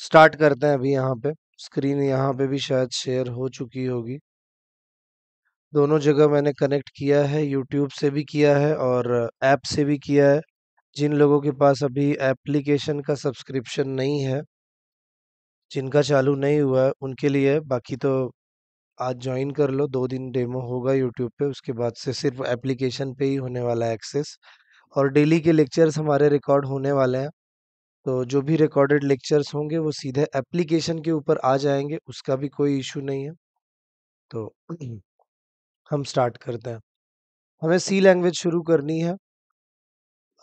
Start करते हैं अभी यहाँ पे स्क्रीन यहाँ पे भी शायद शेयर हो चुकी होगी दोनों जगह मैंने कनेक्ट किया है यूट्यूब से भी किया है और ऐप से भी किया है जिन लोगों के पास अभी एप्लीकेशन का सब्सक्रिप्शन नहीं है जिनका चालू नहीं हुआ है उनके लिए बाकी तो आज ज्वाइन कर लो दो दिन डेमो होगा यूट्यूब पे उसके बाद से सिर्फ एप्लीकेशन पे ही होने वाला है एक्सेस और डेली के लेक्चर्स हमारे रिकॉर्ड होने वाले हैं तो जो भी रिकॉर्डेड लेक्चर्स होंगे वो सीधे एप्लीकेशन के ऊपर आ जाएंगे उसका भी कोई इशू नहीं है तो हम स्टार्ट करते हैं हमें सी लैंग्वेज शुरू करनी है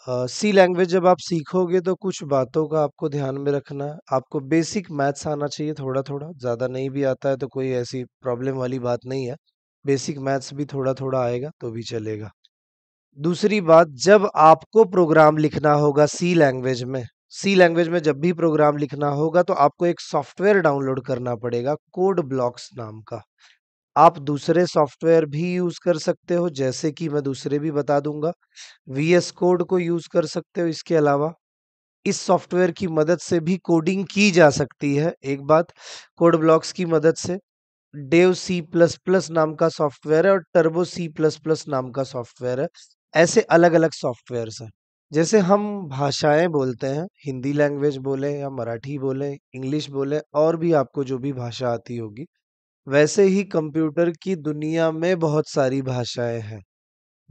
सी uh, लैंग्वेज जब आप सीखोगे तो कुछ बातों का आपको ध्यान में रखना है आपको बेसिक मैथ्स आना चाहिए थोड़ा थोड़ा ज़्यादा नहीं भी आता है तो कोई ऐसी प्रॉब्लम वाली बात नहीं है बेसिक मैथ्स भी थोड़ा थोड़ा आएगा तो भी चलेगा दूसरी बात जब आपको प्रोग्राम लिखना होगा सी लैंग्वेज में सी लैंग्वेज में जब भी प्रोग्राम लिखना होगा तो आपको एक सॉफ्टवेयर डाउनलोड करना पड़ेगा कोड ब्लॉक्स नाम का आप दूसरे सॉफ्टवेयर भी यूज कर सकते हो जैसे कि मैं दूसरे भी बता दूंगा वीएस कोड को यूज कर सकते हो इसके अलावा इस सॉफ्टवेयर की मदद से भी कोडिंग की जा सकती है एक बात कोड ब्लॉक्स की मदद से डेव सी प्लस प्लस नाम का सॉफ्टवेयर है और टर्बो सी प्लस प्लस नाम का सॉफ्टवेयर है ऐसे अलग अलग सॉफ्टवेयर हैं जैसे हम भाषाएं बोलते हैं हिंदी लैंग्वेज बोलें या मराठी बोलें इंग्लिश बोलें और भी आपको जो भी भाषा आती होगी वैसे ही कंप्यूटर की दुनिया में बहुत सारी भाषाएं हैं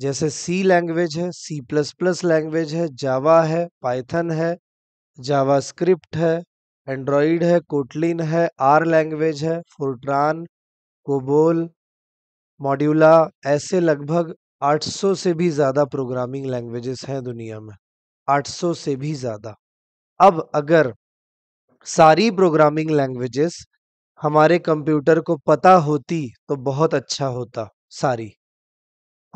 जैसे सी लैंग्वेज है सी प्लस प्लस लैंग्वेज है जावा है पाइथन है जावा स्क्रिप्ट है एंड्रॉयड है कोटलिन है आर लैंग्वेज है फोर्ट्रान कोबोल मॉड्यूला ऐसे लगभग 800 से भी ज़्यादा प्रोग्रामिंग लैंग्वेजेस हैं दुनिया में 800 से भी ज़्यादा अब अगर सारी प्रोग्रामिंग लैंग्वेजेस हमारे कंप्यूटर को पता होती तो बहुत अच्छा होता सारी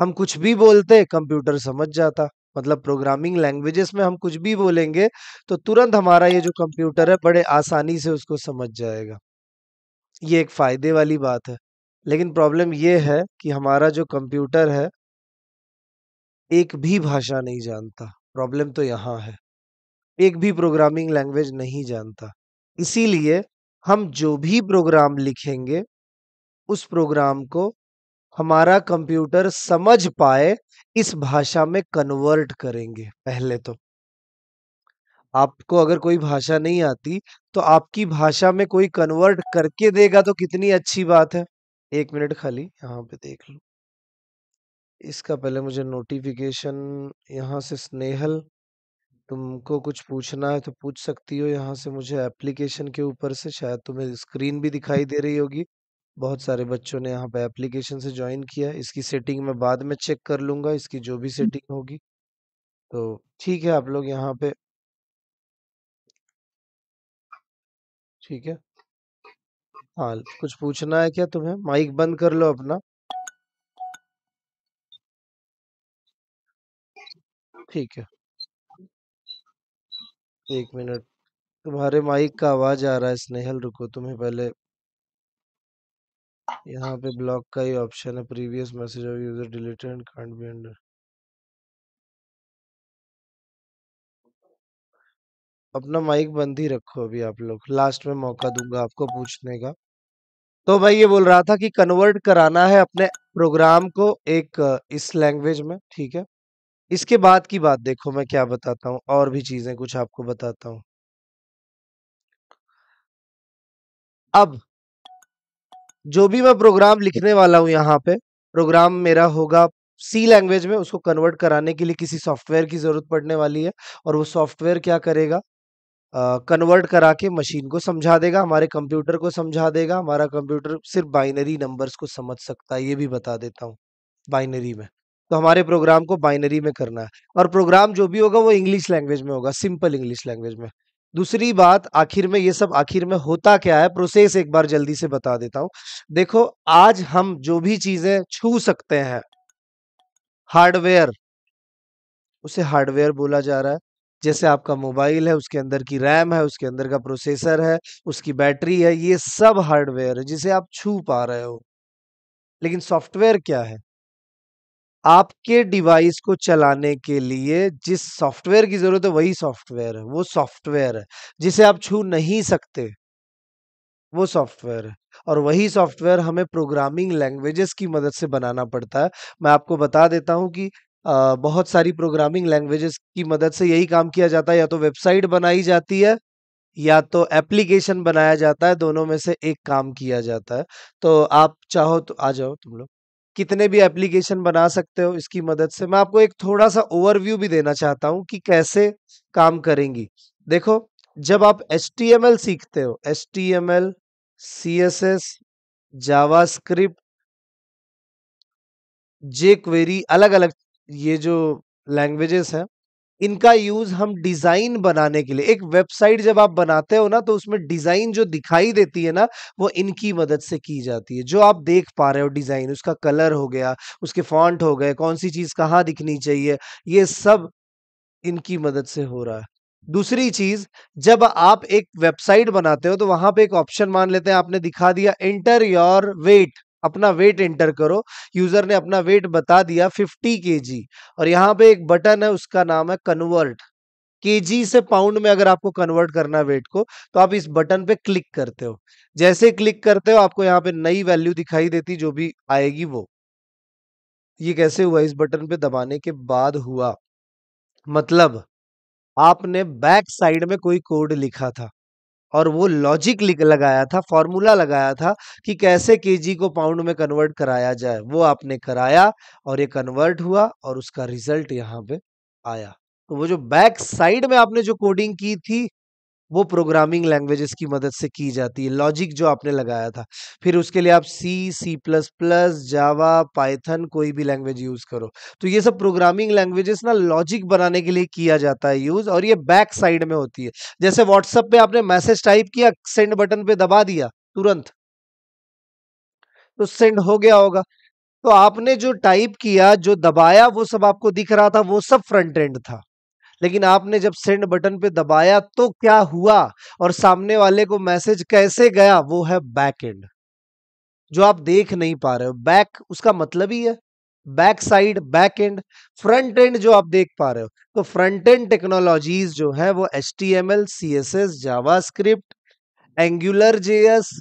हम कुछ भी बोलते कंप्यूटर समझ जाता मतलब प्रोग्रामिंग लैंग्वेजेस में हम कुछ भी बोलेंगे तो तुरंत हमारा ये जो कंप्यूटर है बड़े आसानी से उसको समझ जाएगा ये एक फ़ायदे वाली बात है लेकिन प्रॉब्लम ये है कि हमारा जो कंप्यूटर है एक भी भाषा नहीं जानता प्रॉब्लम तो यहाँ है एक भी प्रोग्रामिंग लैंग्वेज नहीं जानता इसीलिए हम जो भी प्रोग्राम लिखेंगे उस प्रोग्राम को हमारा कंप्यूटर समझ पाए इस भाषा में कन्वर्ट करेंगे पहले तो आपको अगर कोई भाषा नहीं आती तो आपकी भाषा में कोई कन्वर्ट करके देगा तो कितनी अच्छी बात है एक मिनट खाली यहाँ पे देख लो इसका पहले मुझे नोटिफिकेशन यहाँ से स्नेहल तुमको कुछ पूछना है तो पूछ सकती हो यहाँ से मुझे एप्लीकेशन के ऊपर से शायद तुम्हें स्क्रीन भी दिखाई दे रही होगी बहुत सारे बच्चों ने यहाँ पे एप्लीकेशन से ज्वाइन किया इसकी सेटिंग मैं बाद में चेक कर लूँगा इसकी जो भी सेटिंग होगी तो ठीक है आप लोग यहाँ पे ठीक है हाँ कुछ पूछना है क्या तुम्हें माइक बंद कर लो अपना ठीक है एक मिनट तुम्हारे माइक का आवाज आ रहा है स्नेहल रुको तुम्हें पहले यहाँ पे ब्लॉक का ही ऑप्शन है previous message of user deleted and can't be under अपना माइक बंद ही रखो अभी आप लोग लास्ट में मौका दूंगा आपको पूछने का तो भाई ये बोल रहा था कि कन्वर्ट कराना है अपने प्रोग्राम को एक इस लैंग्वेज में ठीक है इसके बाद की बात देखो मैं क्या बताता हूँ और भी चीजें कुछ आपको बताता हूं अब जो भी मैं प्रोग्राम लिखने वाला हूं यहाँ पे प्रोग्राम मेरा होगा सी लैंग्वेज में उसको कन्वर्ट कराने के लिए किसी सॉफ्टवेयर की जरूरत पड़ने वाली है और वो सॉफ्टवेयर क्या करेगा कन्वर्ट uh, करा के मशीन को समझा देगा हमारे कंप्यूटर को समझा देगा हमारा कंप्यूटर सिर्फ बाइनरी नंबर्स को समझ सकता है ये भी बता देता हूँ बाइनरी में तो हमारे प्रोग्राम को बाइनरी में करना है और प्रोग्राम जो भी होगा वो इंग्लिश लैंग्वेज में होगा सिंपल इंग्लिश लैंग्वेज में दूसरी बात आखिर में ये सब आखिर में होता क्या है प्रोसेस एक बार जल्दी से बता देता हूँ देखो आज हम जो भी चीजें छू सकते हैं हार्डवेयर उसे हार्डवेयर बोला जा रहा है जैसे आपका मोबाइल है उसके अंदर की रैम है उसके अंदर का प्रोसेसर है उसकी बैटरी है ये सब हार्डवेयर है जिसे आप छू पा रहे हो लेकिन सॉफ्टवेयर क्या है आपके डिवाइस को चलाने के लिए जिस सॉफ्टवेयर की जरूरत है वही सॉफ्टवेयर है वो सॉफ्टवेयर है जिसे आप छू नहीं सकते वो सॉफ्टवेयर है और वही सॉफ्टवेयर हमें प्रोग्रामिंग लैंग्वेजेस की मदद से बनाना पड़ता है मैं आपको बता देता हूं कि आ, बहुत सारी प्रोग्रामिंग लैंग्वेजेस की मदद से यही काम किया जाता है या तो वेबसाइट बनाई जाती है या तो एप्लीकेशन बनाया जाता है दोनों में से एक काम किया जाता है तो आप चाहो तो आ जाओ तुम लोग कितने भी एप्लीकेशन बना सकते हो इसकी मदद से मैं आपको एक थोड़ा सा ओवरव्यू भी देना चाहता हूँ कि कैसे काम करेंगी देखो जब आप एच सीखते हो H T M L C S S JavaScript jQuery अलग अलग ये जो लैंग्वेजेस हैं इनका यूज हम डिजाइन बनाने के लिए एक वेबसाइट जब आप बनाते हो ना तो उसमें डिजाइन जो दिखाई देती है ना वो इनकी मदद से की जाती है जो आप देख पा रहे हो डिजाइन उसका कलर हो गया उसके फॉन्ट हो गए कौन सी चीज कहाँ दिखनी चाहिए ये सब इनकी मदद से हो रहा है दूसरी चीज जब आप एक वेबसाइट बनाते हो तो वहां पे एक ऑप्शन मान लेते हैं आपने दिखा दिया एंटर योर वेट अपना वेट एंटर करो यूजर ने अपना वेट बता दिया 50 के और यहाँ पे एक बटन है उसका नाम है कन्वर्ट के से पाउंड में अगर आपको कन्वर्ट करना है वेट को तो आप इस बटन पे क्लिक करते हो जैसे क्लिक करते हो आपको यहाँ पे नई वैल्यू दिखाई देती जो भी आएगी वो ये कैसे हुआ इस बटन पे दबाने के बाद हुआ मतलब आपने बैक साइड में कोई कोड लिखा था और वो लॉजिक लगाया था फॉर्मूला लगाया था कि कैसे केजी को पाउंड में कन्वर्ट कराया जाए वो आपने कराया और ये कन्वर्ट हुआ और उसका रिजल्ट यहाँ पे आया तो वो जो बैक साइड में आपने जो कोडिंग की थी वो प्रोग्रामिंग लैंग्वेजेस की मदद से की जाती है लॉजिक जो आपने लगाया था फिर उसके लिए आप C C plus plus Java Python कोई भी लैंग्वेज यूज़ करो तो ये सब प्रोग्रामिंग लैंग्वेजेस ना लॉजिक बनाने के लिए किया जाता है यूज़ और ये बैक साइड में होती है जैसे व्हाट्सअप पे आपने मैसेज टाइप किया सेंड बटन पे दबा दिया तुरंत तो सेंड हो गया होगा तो आपने जो टाइप किया जो दबाया वो सब आपको दिख रहा था वो सब फ्रंट एंड था लेकिन आपने जब सेंड बटन पे दबाया तो क्या हुआ और सामने वाले को मैसेज कैसे गया वो है बैक एंड जो आप देख नहीं पा रहे हो बैक उसका मतलब ही है back side back end front end जो आप देख पा रहे हो तो फ्रंट एंड टेक्नोलॉजीज जो है वो H T M L C S S JavaScript Angular JS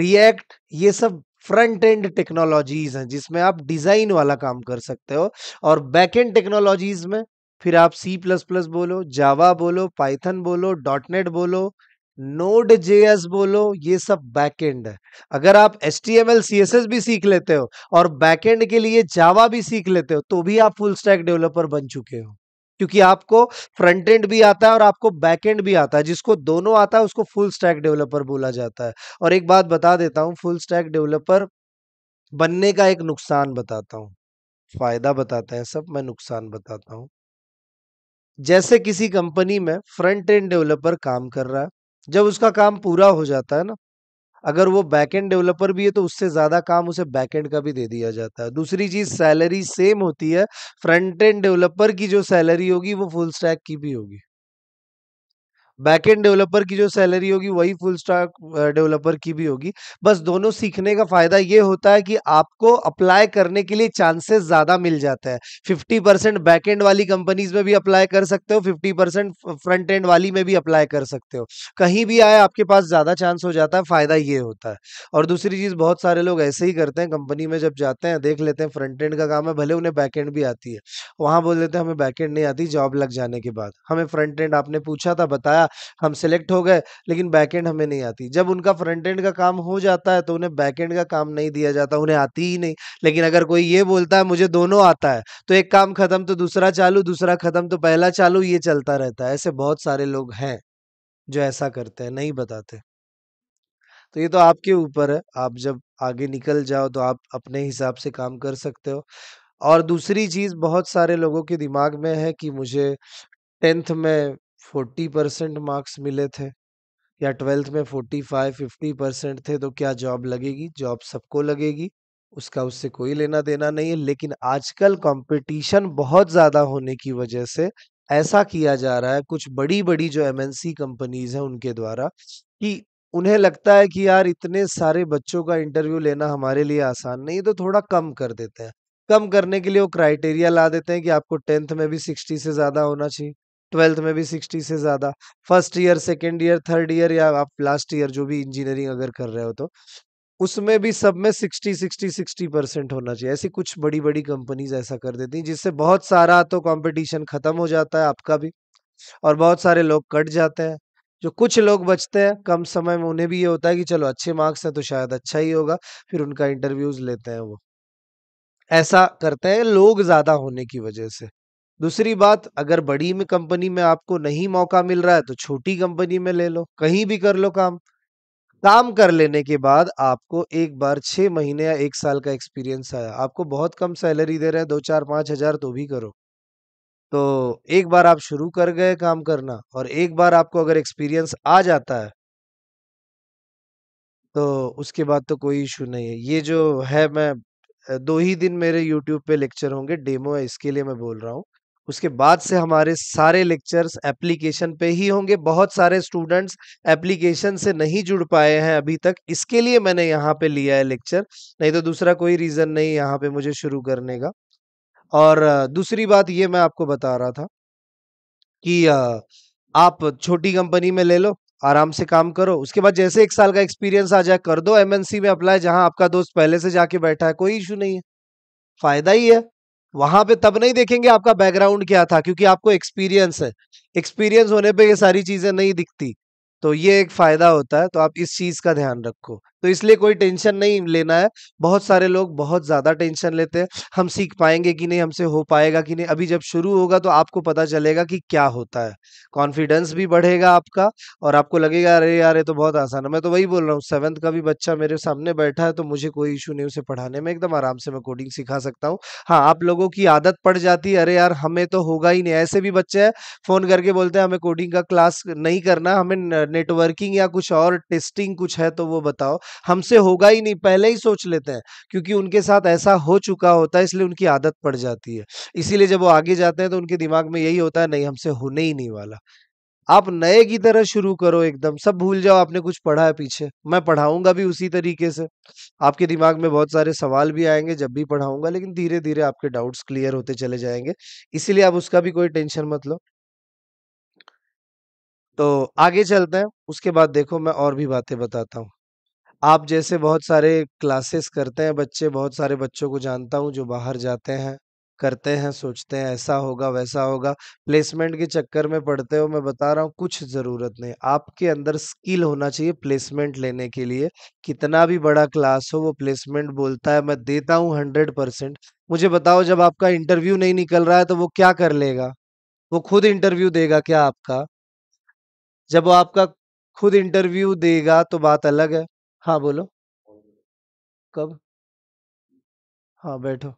React ये सब फ्रंट एंड टेक्नोलॉजीज हैं जिसमें आप डिजाइन वाला काम कर सकते हो और बैक एंड टेक्नोलॉजीज में फिर आप सी प्लस प्लस बोलो जावा बोलो पाइथन बोलो डॉटनेट बोलो नोड जेएस बोलो ये सब बैकएंड है अगर आप S T M L C S S भी सीख लेते हो और बैकएंड के लिए जावा भी सीख लेते हो तो भी आप फुल स्टैक डेवलपर बन चुके हो क्योंकि आपको फ्रंट एंड भी आता है और आपको बैक एंड भी आता है जिसको दोनों आता है उसको फुल स्टैक डेवलपर बोला जाता है और एक बात बता देता हूँ फुल स्टैक डेवलपर बनने का एक नुकसान बताता हूँ फायदा बताते हैं सब मैं नुकसान बताता हूँ जैसे किसी कंपनी में फ्रंट एंड डेवलपर काम कर रहा है जब उसका काम पूरा हो जाता है ना अगर वो बैक एंड डेवलपर भी है तो उससे ज़्यादा काम उसे बैक एंड का भी दे दिया जाता है दूसरी चीज़ सैलरी सेम होती है फ्रंट एंड डेवलपर की जो सैलरी होगी वो फुल स्टैक की भी होगी बैकएंड डेवलपर की जो सैलरी होगी वही फुल स्टॉक डेवलपर की भी होगी बस दोनों सीखने का फायदा ये होता है कि आपको अप्लाई करने के लिए चांसेस ज्यादा मिल जाता है फिफ्टी परसेंट एंड वाली कंपनीज में भी अप्लाई कर सकते हो फिफ्टी परसेंट फ्रंट एंड वाली में भी अप्लाई कर सकते हो कहीं भी आए आपके पास ज्यादा चांस हो जाता है फायदा ये होता है और दूसरी चीज बहुत सारे लोग ऐसे ही करते हैं कंपनी में जब जाते हैं देख लेते हैं फ्रंट एंड का काम है भले उन्हें एंड भी आती है वहां बोल देते हैं हमें एंड नहीं आती जॉब लग जाने के बाद हमें फ्रंट एंड आपने पूछा था बताया गया हम सिलेक्ट हो गए लेकिन बैकेंड हमें नहीं आती जब उनका फ्रंट एंड का काम हो जाता है तो उन्हें बैकेंड का काम नहीं दिया जाता उन्हें आती ही नहीं लेकिन अगर कोई ये बोलता है मुझे दोनों आता है तो एक काम खत्म तो दूसरा चालू दूसरा खत्म तो पहला चालू ये चलता रहता है ऐसे बहुत सारे लोग हैं जो ऐसा करते हैं नहीं बताते तो ये तो आपके ऊपर है आप जब आगे निकल जाओ तो आप अपने हिसाब से काम कर सकते हो और दूसरी चीज़ बहुत सारे लोगों के दिमाग में है कि मुझे टेंथ में फोर्टी परसेंट मार्क्स मिले थे या ट्वेल्थ में फोर्टी फाइव फिफ्टी परसेंट थे तो क्या जॉब लगेगी जॉब सबको लगेगी उसका उससे कोई लेना देना नहीं है लेकिन आजकल कंपटीशन बहुत ज़्यादा होने की वजह से ऐसा किया जा रहा है कुछ बड़ी बड़ी जो एम कंपनीज हैं उनके द्वारा कि उन्हें लगता है कि यार इतने सारे बच्चों का इंटरव्यू लेना हमारे लिए आसान नहीं तो थोड़ा कम कर देते हैं कम करने के लिए वो क्राइटेरिया ला देते हैं कि आपको टेंथ में भी सिक्सटी से ज़्यादा होना चाहिए ट्वेल्थ में भी सिक्सटी से ज़्यादा first year second year third year या आप लास्ट ईयर जो भी इंजीनियरिंग अगर कर रहे हो तो उसमें भी सब में सिक्सटी सिक्सटी सिक्सटी परसेंट होना चाहिए ऐसी कुछ बड़ी बड़ी कंपनीज ऐसा कर देती हैं जिससे बहुत सारा तो कंपटीशन ख़त्म हो जाता है आपका भी और बहुत सारे लोग कट जाते हैं जो कुछ लोग बचते हैं कम समय में उन्हें भी ये होता है कि चलो अच्छे मार्क्स हैं तो शायद अच्छा ही होगा फिर उनका इंटरव्यूज लेते हैं वो ऐसा करते हैं लोग ज़्यादा होने की वजह से दूसरी बात अगर बड़ी में कंपनी में आपको नहीं मौका मिल रहा है तो छोटी कंपनी में ले लो कहीं भी कर लो काम काम कर लेने के बाद आपको एक बार छह महीने या एक साल का एक्सपीरियंस आया आपको बहुत कम सैलरी दे रहे हैं दो चार पांच हज़ार तो भी करो तो एक बार आप शुरू कर गए काम करना और एक बार आपको अगर एक्सपीरियंस आ जाता है तो उसके बाद तो कोई इशू नहीं है ये जो है मैं दो ही दिन मेरे यूट्यूब पे लेक्चर होंगे डेमो है इसके लिए मैं बोल रहा हूँ उसके बाद से हमारे सारे लेक्चर्स एप्लीकेशन पे ही होंगे बहुत सारे स्टूडेंट्स एप्लीकेशन से नहीं जुड़ पाए हैं अभी तक इसके लिए मैंने यहाँ पे लिया है लेक्चर नहीं तो दूसरा कोई रीज़न नहीं यहाँ पे मुझे शुरू करने का और दूसरी बात ये मैं आपको बता रहा था कि आप छोटी कंपनी में ले लो आराम से काम करो उसके बाद जैसे एक साल का एक्सपीरियंस आ जाए कर दो एमएनसी में अप्लाई जहां आपका दोस्त पहले से जाके बैठा है कोई इशू नहीं है फायदा ही है वहां पे तब नहीं देखेंगे आपका बैकग्राउंड क्या था क्योंकि आपको एक्सपीरियंस है एक्सपीरियंस होने पे ये सारी चीजें नहीं दिखती तो ये एक फायदा होता है तो आप इस चीज का ध्यान रखो तो इसलिए कोई टेंशन नहीं लेना है बहुत सारे लोग बहुत ज़्यादा टेंशन लेते हैं हम सीख पाएंगे कि नहीं हमसे हो पाएगा कि नहीं अभी जब शुरू होगा तो आपको पता चलेगा कि क्या होता है कॉन्फिडेंस भी बढ़ेगा आपका और आपको लगेगा अरे यार ये तो बहुत आसान है मैं तो वही बोल रहा हूँ सेवंथ का भी बच्चा मेरे सामने बैठा है तो मुझे कोई इशू नहीं उसे पढ़ाने में एकदम आराम से मैं कोडिंग सिखा सकता हूँ हाँ आप लोगों की आदत पड़ जाती है अरे यार हमें तो होगा ही नहीं ऐसे भी बच्चे हैं फोन करके बोलते हैं हमें कोडिंग का क्लास नहीं करना हमें नेटवर्किंग या कुछ और टेस्टिंग कुछ है तो वो बताओ हमसे होगा ही नहीं पहले ही सोच लेते हैं क्योंकि उनके साथ ऐसा हो चुका होता है इसलिए उनकी आदत पड़ जाती है इसीलिए जब वो आगे जाते हैं तो उनके दिमाग में यही होता है नहीं हमसे होने ही नहीं वाला आप नए की तरह शुरू करो एकदम सब भूल जाओ आपने कुछ पढ़ा है पीछे मैं पढ़ाऊंगा भी उसी तरीके से आपके दिमाग में बहुत सारे सवाल भी आएंगे जब भी पढ़ाऊंगा लेकिन धीरे धीरे आपके डाउट्स क्लियर होते चले जाएंगे इसीलिए आप उसका भी कोई टेंशन मत लो तो आगे चलते हैं उसके बाद देखो मैं और भी बातें बताता हूँ आप जैसे बहुत सारे क्लासेस करते हैं बच्चे बहुत सारे बच्चों को जानता हूँ जो बाहर जाते हैं करते हैं सोचते हैं ऐसा होगा वैसा होगा प्लेसमेंट के चक्कर में पढ़ते हो मैं बता रहा हूँ कुछ ज़रूरत नहीं आपके अंदर स्किल होना चाहिए प्लेसमेंट लेने के लिए कितना भी बड़ा क्लास हो वो प्लेसमेंट बोलता है मैं देता हूँ हंड्रेड परसेंट मुझे बताओ जब आपका इंटरव्यू नहीं निकल रहा है तो वो क्या कर लेगा वो खुद इंटरव्यू देगा क्या आपका जब वो आपका खुद इंटरव्यू देगा तो बात अलग है हाँ, बोलो। कब? हाँ, बैठो।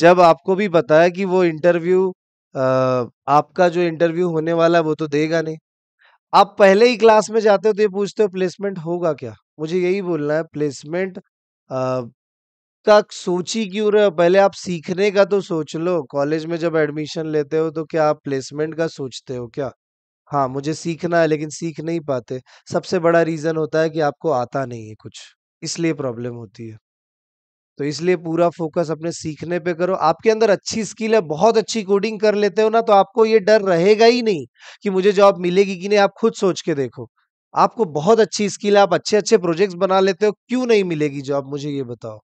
जब आपको भी बताया कि वो इंटरव्यू आपका जो इंटरव्यू होने वाला है वो तो देगा नहीं। आप पहले ही क्लास में जाते हो तो ये पूछते हो प्लेसमेंट होगा क्या? मुझे यही बोलना है प्लेसमेंट अ, का सोच ही क्यों रहे हो? पहले आप सीखने का तो सोच लो। कॉलेज में जब एडमिशन लेते हो तो क्या आप प्लेसमेंट का सोचते हो क्या? हाँ, मुझे सीखना है लेकिन सीख नहीं पाते। सबसे बड़ा रीज़न होता है कि आपको आता नहीं है कुछ, इसलिए प्रॉब्लम होती है। तो इसलिए पूरा फ़ोकस अपने सीखने पे करो। आपके अंदर अच्छी स्किल है, बहुत अच्छी कोडिंग कर लेते हो ना तो आपको ये डर रहेगा ही नहीं कि मुझे जॉब मिलेगी कि नहीं, आप खुद सोच के देखो। आपको बहुत अच्छी स्किल है, आप अच्छे-अच्छे प्रोजेक्ट्स बना लेते हो, क्यों नहीं मिलेगी जॉब मुझे ये बताओ?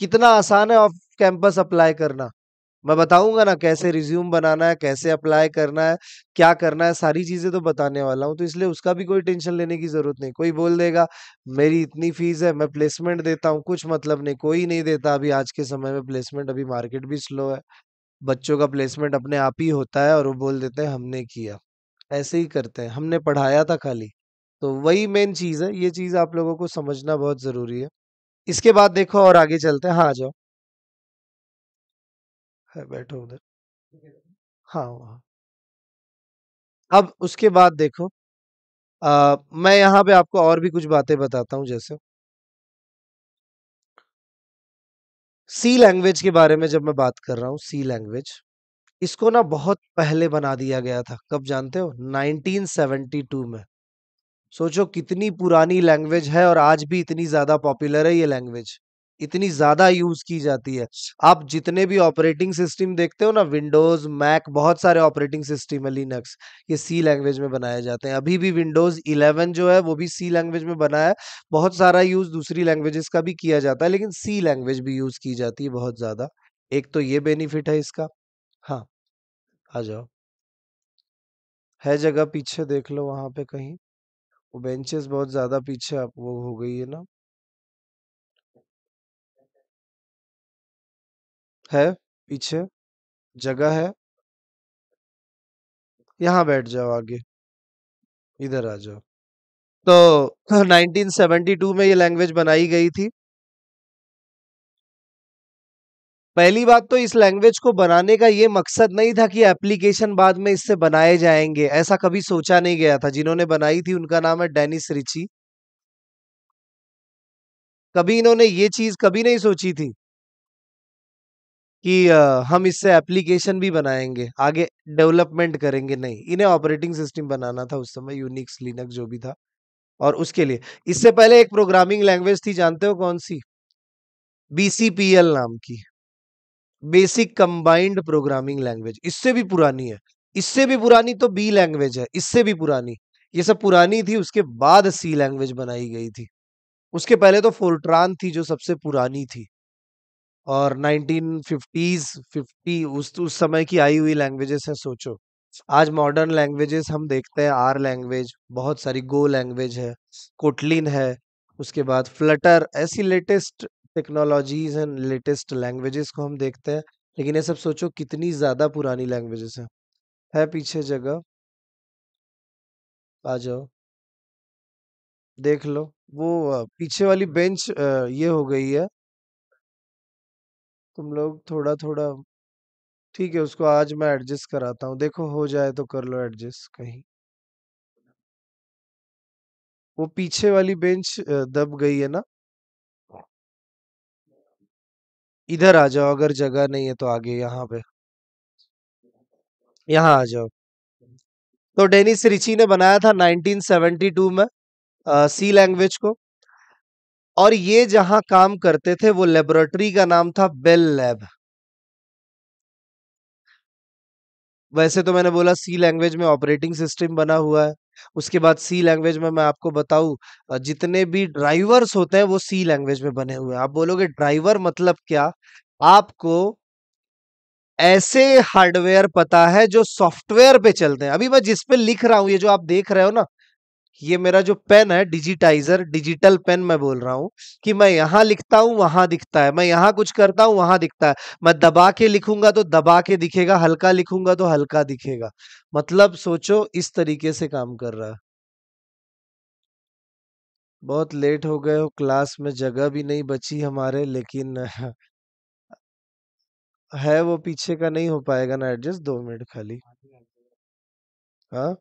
कितना आसान है ऑफ कैंपस अप्लाई करना। मैं बताऊंगा ना कैसे रिज्यूम बनाना है कैसे अप्लाई करना है क्या करना है सारी चीज़ें तो बताने वाला हूँ तो इसलिए उसका भी कोई टेंशन लेने की ज़रूरत नहीं कोई बोल देगा मेरी इतनी फीस है मैं प्लेसमेंट देता हूँ कुछ मतलब नहीं कोई नहीं देता अभी आज के समय में प्लेसमेंट अभी मार्केट भी स्लो है बच्चों का प्लेसमेंट अपने आप ही होता है और वो बोल देते हैं हमने किया ऐसे ही करते हैं हमने पढ़ाया था खाली तो वही मेन चीज़ है ये चीज़ आप लोगों को समझना बहुत ज़रूरी है इसके बाद देखो और आगे चलते हैं हाँ आ जाओ है बैठो उधर हाँ वहाँ अब उसके बाद देखो आ, मैं यहाँ पे आपको और भी कुछ बातें बताता हूँ जैसे सी लैंग्वेज के बारे में जब मैं बात कर रहा हूँ सी लैंग्वेज इसको ना बहुत पहले बना दिया गया था कब जानते हो 1972 में सोचो कितनी पुरानी लैंग्वेज है और आज भी इतनी ज्यादा पॉपुलर है ये लैंग्वेज इतनी ज़्यादा यूज़ की जाती है आप जितने भी ऑपरेटिंग सिस्टम देखते हो ना विंडोज़ मैक बहुत सारे ऑपरेटिंग सिस्टम है लिनक्स ये सी लैंग्वेज में बनाए जाते हैं अभी भी विंडोज़ 11 जो है वो भी सी लैंग्वेज में बना है बहुत सारा यूज़ दूसरी लैंग्वेजेस का भी किया जाता है लेकिन सी लैंग्वेज भी यूज़ की जाती है बहुत ज़्यादा एक तो ये बेनिफिट है इसका हाँ आ जाओ है जगह पीछे देख लो वहां पे कहीं वो बेंचेस बहुत ज़्यादा पीछे आप वो हो गई है ना है पीछे जगह है यहाँ बैठ जाओ आगे इधर आ जाओ तो 1972 में ये लैंग्वेज बनाई गई थी पहली बात तो इस लैंग्वेज को बनाने का ये मकसद नहीं था कि एप्लीकेशन बाद में इससे बनाए जाएंगे ऐसा कभी सोचा नहीं गया था जिन्होंने बनाई थी उनका नाम है डेनिस रिची कभी इन्होंने ये चीज कभी नहीं सोची थी कि हम इससे एप्लीकेशन भी बनाएंगे आगे डेवलपमेंट करेंगे नहीं इन्हें ऑपरेटिंग सिस्टम बनाना था उस समय यूनिक्स लिनक्स जो भी था और उसके लिए इससे पहले एक प्रोग्रामिंग लैंग्वेज थी जानते हो कौन सी बीसीपीएल नाम की बेसिक कंबाइंड प्रोग्रामिंग लैंग्वेज इससे भी पुरानी है इससे भी पुरानी तो बी लैंग्वेज है इससे भी पुरानी ये सब पुरानी थी उसके बाद सी लैंग्वेज बनाई गई थी उसके पहले तो फोर्ट्रान थी जो सबसे पुरानी थी और 1950s 50 उस उस समय की आई हुई लैंग्वेजेस है सोचो आज मॉडर्न लैंग्वेजेस हम देखते हैं आर लैंग्वेज बहुत सारी गो लैंग्वेज है कोटलिन है उसके बाद फ्लटर ऐसी latest technologies and latest languages को हम देखते हैं लेकिन ये सब सोचो कितनी ज़्यादा पुरानी लैंग्वेजेस है।, है पीछे जगह आ जाओ देख लो वो पीछे वाली बेंच ये हो गई है तुम लोग थोड़ा थोड़ा ठीक है उसको आज मैं एडजस्ट कराता हूँ देखो हो जाए तो कर लो एडजस्ट कहीं वो पीछे वाली बेंच दब गई है ना इधर आ जाओ अगर जगह नहीं है तो आगे यहाँ पे यहाँ आ जाओ तो डेनिस रिची ने बनाया था 1972 में आ, सी लैंग्वेज को और ये जहां काम करते थे वो लेबोरेटरी का नाम था बेल लैब वैसे तो मैंने बोला सी लैंग्वेज में ऑपरेटिंग सिस्टम बना हुआ है उसके बाद सी लैंग्वेज में मैं आपको बताऊं जितने भी ड्राइवर्स होते हैं वो सी लैंग्वेज में बने हुए हैं आप बोलोगे ड्राइवर मतलब क्या आपको ऐसे हार्डवेयर पता है जो सॉफ्टवेयर पे चलते हैं अभी मैं जिस पे लिख रहा हूं ये जो आप देख रहे हो ना ये मेरा जो पेन है डिजिटाइजर डिजिटल पेन मैं बोल रहा हूँ कि मैं यहाँ लिखता हूँ वहां दिखता है मैं यहाँ कुछ करता हूँ वहां दिखता है मैं दबा के लिखूंगा तो दबा के दिखेगा हल्का लिखूंगा तो हल्का दिखेगा मतलब सोचो इस तरीके से काम कर रहा है बहुत लेट हो गए हो क्लास में जगह भी नहीं बची हमारे लेकिन है वो पीछे का नहीं हो पाएगा ना एडजस्ट दो मिनट खाली हाँ, हाँ, हाँ?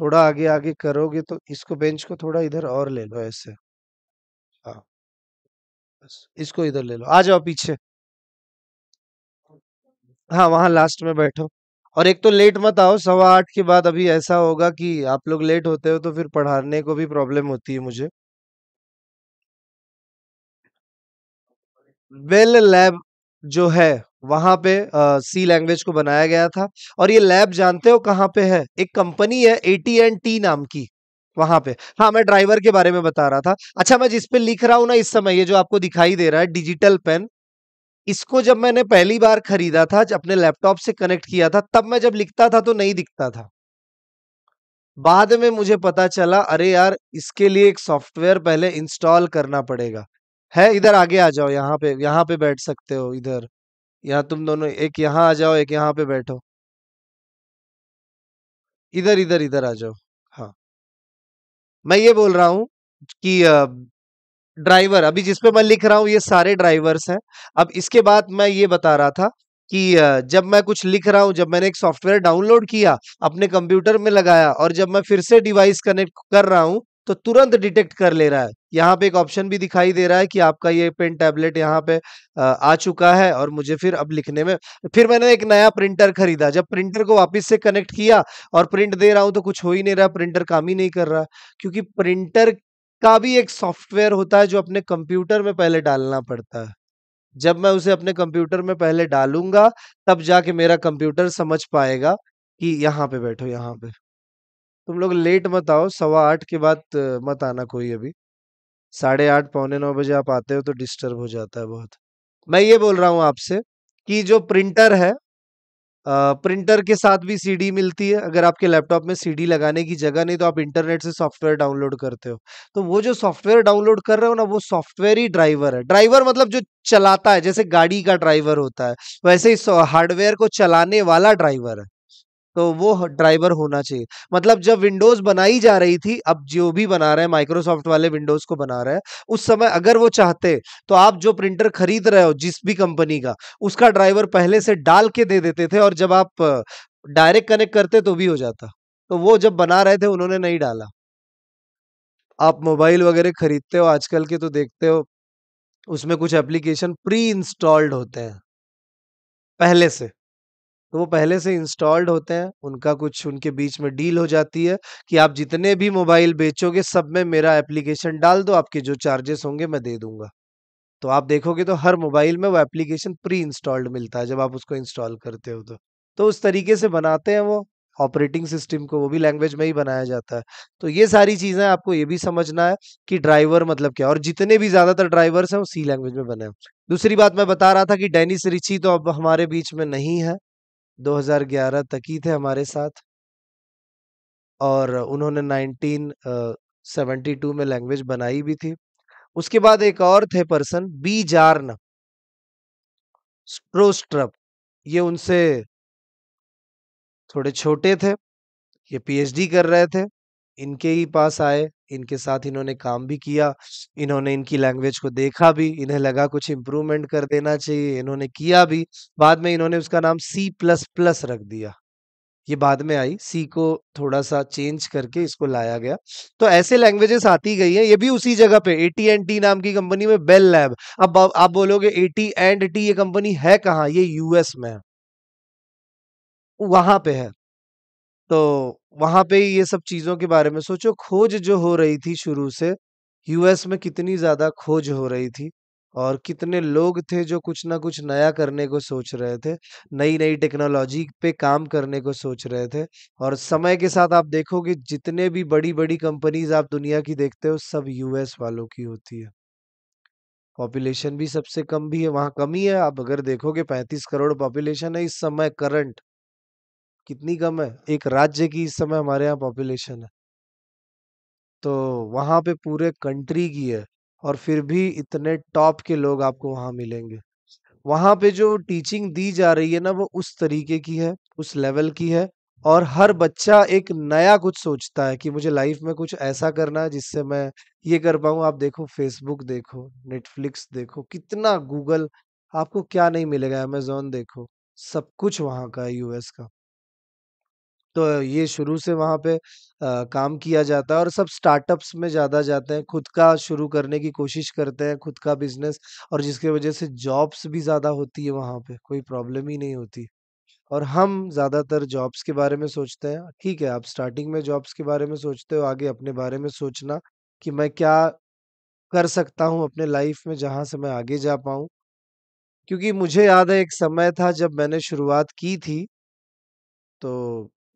थोड़ा आगे आगे करोगे तो इसको बेंच को थोड़ा इधर और ले लो ऐसे हाँ। बस इसको इधर ले लो आ जाओ पीछे हाँ वहां लास्ट में बैठो और एक तो लेट मत आओ सवा आठ के बाद अभी ऐसा होगा कि आप लोग लेट होते हो तो फिर पढ़ाने को भी प्रॉब्लम होती है मुझे बेल लैब जो है वहां पे सी लैंग्वेज को बनाया गया था और ये लैब जानते हो कहाँ पे है एक कंपनी है एटी एंड टी नाम की वहां पे हाँ मैं ड्राइवर के बारे में बता रहा था अच्छा मैं जिस पे लिख रहा हूं ना इस समय ये जो आपको दिखाई दे रहा है डिजिटल पेन इसको जब मैंने पहली बार खरीदा था अपने लैपटॉप से कनेक्ट किया था तब मैं जब लिखता था तो नहीं दिखता था बाद में मुझे पता चला अरे यार इसके लिए एक सॉफ्टवेयर पहले इंस्टॉल करना पड़ेगा है इधर आगे आ जाओ यहाँ पे यहाँ पे बैठ सकते हो इधर यहाँ तुम दोनों एक यहाँ आ जाओ एक यहाँ पे बैठो इधर इधर इधर आ जाओ हाँ मैं ये बोल रहा हूँ कि ड्राइवर अभी जिसपे मैं लिख रहा हूँ ये सारे ड्राइवर्स हैं अब इसके बाद मैं ये बता रहा था कि जब मैं कुछ लिख रहा हूँ जब मैंने एक सॉफ्टवेयर डाउनलोड किया अपने कंप्यूटर में लगाया और जब मैं फिर से डिवाइस कनेक्ट कर रहा हूँ तो तुरंत डिटेक्ट कर ले रहा है यहाँ पे एक ऑप्शन भी दिखाई दे रहा है कि आपका ये पेन टैबलेट यहाँ पे आ चुका है और मुझे फिर अब लिखने में फिर मैंने एक नया प्रिंटर खरीदा जब प्रिंटर को वापस से कनेक्ट किया और प्रिंट दे रहा हूं तो कुछ हो ही नहीं रहा प्रिंटर काम ही नहीं कर रहा क्योंकि प्रिंटर का भी एक सॉफ्टवेयर होता है जो अपने कंप्यूटर में पहले डालना पड़ता है जब मैं उसे अपने कंप्यूटर में पहले डालूंगा तब जाके मेरा कंप्यूटर समझ पाएगा कि यहाँ पे बैठो यहाँ पे तुम लोग लेट मत आओ सवा आठ के बाद मत आना कोई अभी साढ़े आठ पौने नौ बजे आप आते हो तो डिस्टर्ब हो जाता है बहुत मैं ये बोल रहा हूँ आपसे कि जो प्रिंटर है आ, प्रिंटर के साथ भी सीडी मिलती है अगर आपके लैपटॉप में सीडी लगाने की जगह नहीं तो आप इंटरनेट से सॉफ्टवेयर डाउनलोड करते हो तो वो जो सॉफ्टवेयर डाउनलोड कर रहे हो ना वो सॉफ्टवेयर ही ड्राइवर है ड्राइवर मतलब जो चलाता है जैसे गाड़ी का ड्राइवर होता है वैसे ही हार्डवेयर को चलाने वाला ड्राइवर है तो वो ड्राइवर होना चाहिए मतलब जब विंडोज बनाई जा रही थी अब जो भी बना रहे हैं माइक्रोसॉफ्ट वाले विंडोज को बना रहे हैं उस समय अगर वो चाहते तो आप जो प्रिंटर खरीद रहे हो जिस भी कंपनी का उसका ड्राइवर पहले से डाल के दे देते थे और जब आप डायरेक्ट कनेक्ट करते तो भी हो जाता तो वो जब बना रहे थे उन्होंने नहीं डाला आप मोबाइल वगैरह खरीदते हो आजकल के तो देखते हो उसमें कुछ एप्लीकेशन प्री इंस्टॉल्ड होते हैं पहले से तो वो पहले से इंस्टॉल्ड होते हैं उनका कुछ उनके बीच में डील हो जाती है कि आप जितने भी मोबाइल बेचोगे सब में मेरा एप्लीकेशन डाल दो आपके जो चार्जेस होंगे मैं दे दूंगा तो आप देखोगे तो हर मोबाइल में वो एप्लीकेशन प्री इंस्टॉल्ड मिलता है जब आप उसको इंस्टॉल करते हो तो तो उस तरीके से बनाते हैं वो ऑपरेटिंग सिस्टम को वो भी लैंग्वेज में ही बनाया जाता है तो ये सारी चीज़ें आपको ये भी समझना है कि ड्राइवर मतलब क्या और जितने भी ज़्यादातर ड्राइवर्स हैं वो सी लैंग्वेज में बने हैं दूसरी बात मैं बता रहा था कि डेनिस रिची तो अब हमारे बीच में नहीं है 2011 तक ही थे हमारे साथ और उन्होंने 1972 में लैंग्वेज बनाई भी थी उसके बाद एक और थे पर्सन बी जार्न स्ट्रोस्ट्रप ये उनसे थोड़े छोटे थे ये पीएचडी कर रहे थे इनके ही पास आए इनके साथ इन्होंने काम भी किया इन्होंने इनकी लैंग्वेज को देखा भी इन्हें लगा कुछ इम्प्रूवमेंट कर देना चाहिए इन्होंने किया भी बाद में इन्होंने उसका नाम सी प्लस प्लस रख दिया ये बाद में आई सी को थोड़ा सा चेंज करके इसको लाया गया तो ऐसे लैंग्वेजेस आती गई है ये भी उसी जगह पे ए टी एंड टी नाम की कंपनी में बेल लैब अब आप बोलोगे ए टी एंड टी ये कंपनी है कहाँ ये यूएस में है वहां पे है तो वहां पे ये सब चीज़ों के बारे में सोचो खोज जो हो रही थी शुरू से यूएस में कितनी ज़्यादा खोज हो रही थी और कितने लोग थे जो कुछ ना कुछ नया करने को सोच रहे थे नई-नई टेक्नोलॉजी पे काम करने को सोच रहे थे और समय के साथ आप देखोगे जितने भी बड़ी-बड़ी कंपनीज़ आप दुनिया की देखते हो सब यूएस वालों की होती है। पॉपुलेशन भी सबसे कम भी है वहाँ कम ही है आप अगर देखोगे 35 करोड़ पॉपुलेशन है इस समय करंट। कितनी कम है एक राज्य की इस समय हमारे यहाँ पॉपुलेशन है तो वहां पे पूरे कंट्री की है और फिर भी इतने टॉप के लोग आपको वहां मिलेंगे वहां पे जो टीचिंग दी जा रही है ना वो उस तरीके की है उस लेवल की है और हर बच्चा एक नया कुछ सोचता है कि मुझे लाइफ में कुछ ऐसा करना है जिससे मैं ये कर पाऊँ आप देखो फेसबुक देखो नेटफ्लिक्स देखो कितना गूगल आपको क्या नहीं मिलेगा अमेजोन देखो सब कुछ वहां का है यूएस का तो ये शुरू से वहाँ पे आ, काम किया जाता है और सब स्टार्टअप्स में ज़्यादा जाते हैं खुद का शुरू करने की कोशिश करते हैं खुद का बिजनेस और जिसके वजह से जॉब्स भी ज़्यादा होती है वहाँ पे कोई प्रॉब्लम ही नहीं होती और हम ज़्यादातर जॉब्स के बारे में सोचते हैं ठीक है आप स्टार्टिंग में जॉब्स के बारे में सोचते हो आगे अपने बारे में सोचना कि मैं क्या कर सकता हूँ अपने लाइफ में जहाँ से मैं आगे जा पाऊँ क्योंकि मुझे याद है एक समय था जब मैंने शुरुआत की थी तो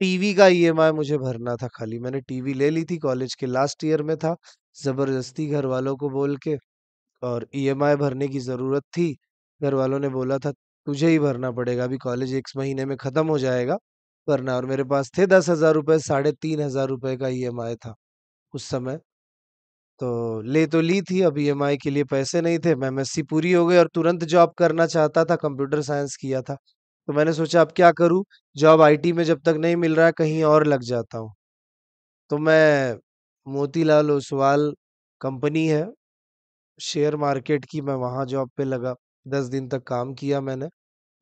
टीवी का ईएमआई e मुझे भरना था खाली मैंने टीवी ले ली थी कॉलेज के लास्ट ईयर में था ज़बरदस्ती घर वालों को बोल के और ईएमआई e भरने की ज़रूरत थी घर वालों ने बोला था तुझे ही भरना पड़ेगा अभी कॉलेज एक महीने में ख़त्म हो जाएगा भरना और मेरे पास थे दस हज़ार रुपये साढ़े तीन हज़ार रुपये का ई e था उस समय तो ले तो ली थी अब ई के लिए पैसे नहीं थे मैं एम पूरी हो गई और तुरंत जॉब करना चाहता था कंप्यूटर साइंस किया था तो मैंने सोचा अब क्या करूँ जॉब आईटी में जब तक नहीं मिल रहा कहीं और लग जाता हूं तो मैं मोतीलाल ओसवाल कंपनी है शेयर मार्केट की मैं वहां जॉब पे लगा दस दिन तक काम किया मैंने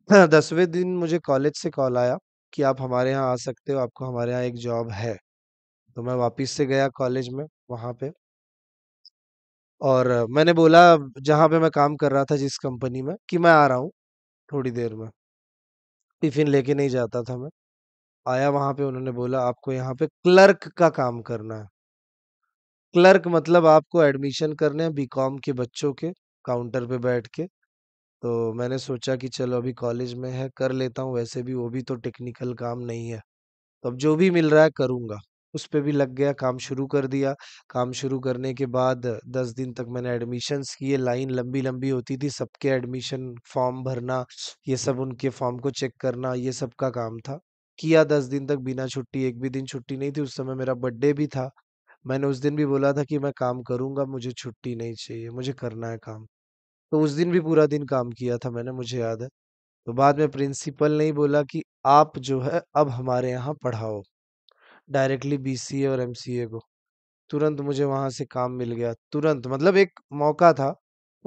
दसवें दिन मुझे कॉलेज से कॉल आया कि आप हमारे यहाँ आ सकते हो आपको हमारे यहाँ एक जॉब है तो मैं वापिस से गया कॉलेज में वहां पे और मैंने बोला जहां पे मैं काम कर रहा था जिस कंपनी में कि मैं आ रहा हूँ थोड़ी देर में टिफ़िन लेके नहीं जाता था मैं आया वहां पे उन्होंने बोला आपको यहाँ पे क्लर्क का काम करना है क्लर्क मतलब आपको एडमिशन करने हैं बीकॉम के बच्चों के काउंटर पे बैठ के तो मैंने सोचा कि चलो अभी कॉलेज में है कर लेता हूँ वैसे भी वो भी तो टेक्निकल काम नहीं है तो अब जो भी मिल रहा है करूँगा उस पर भी लग गया काम शुरू कर दिया काम शुरू करने के बाद दस दिन तक मैंने एडमिशन्स किए लाइन लंबी लंबी होती थी सबके एडमिशन फॉर्म भरना ये सब उनके फॉर्म को चेक करना ये सब का काम था किया दस दिन तक बिना छुट्टी एक भी दिन छुट्टी नहीं थी उस समय मेरा बर्थडे भी था मैंने उस दिन भी बोला था कि मैं काम करूंगा मुझे छुट्टी नहीं चाहिए मुझे करना है काम तो उस दिन भी पूरा दिन काम किया था मैंने मुझे याद है तो बाद में प्रिंसिपल ने ही बोला कि आप जो है अब हमारे यहाँ पढ़ाओ डायरेक्टली बीसीए और एमसीए को तुरंत मुझे वहाँ से काम मिल गया तुरंत मतलब एक मौका था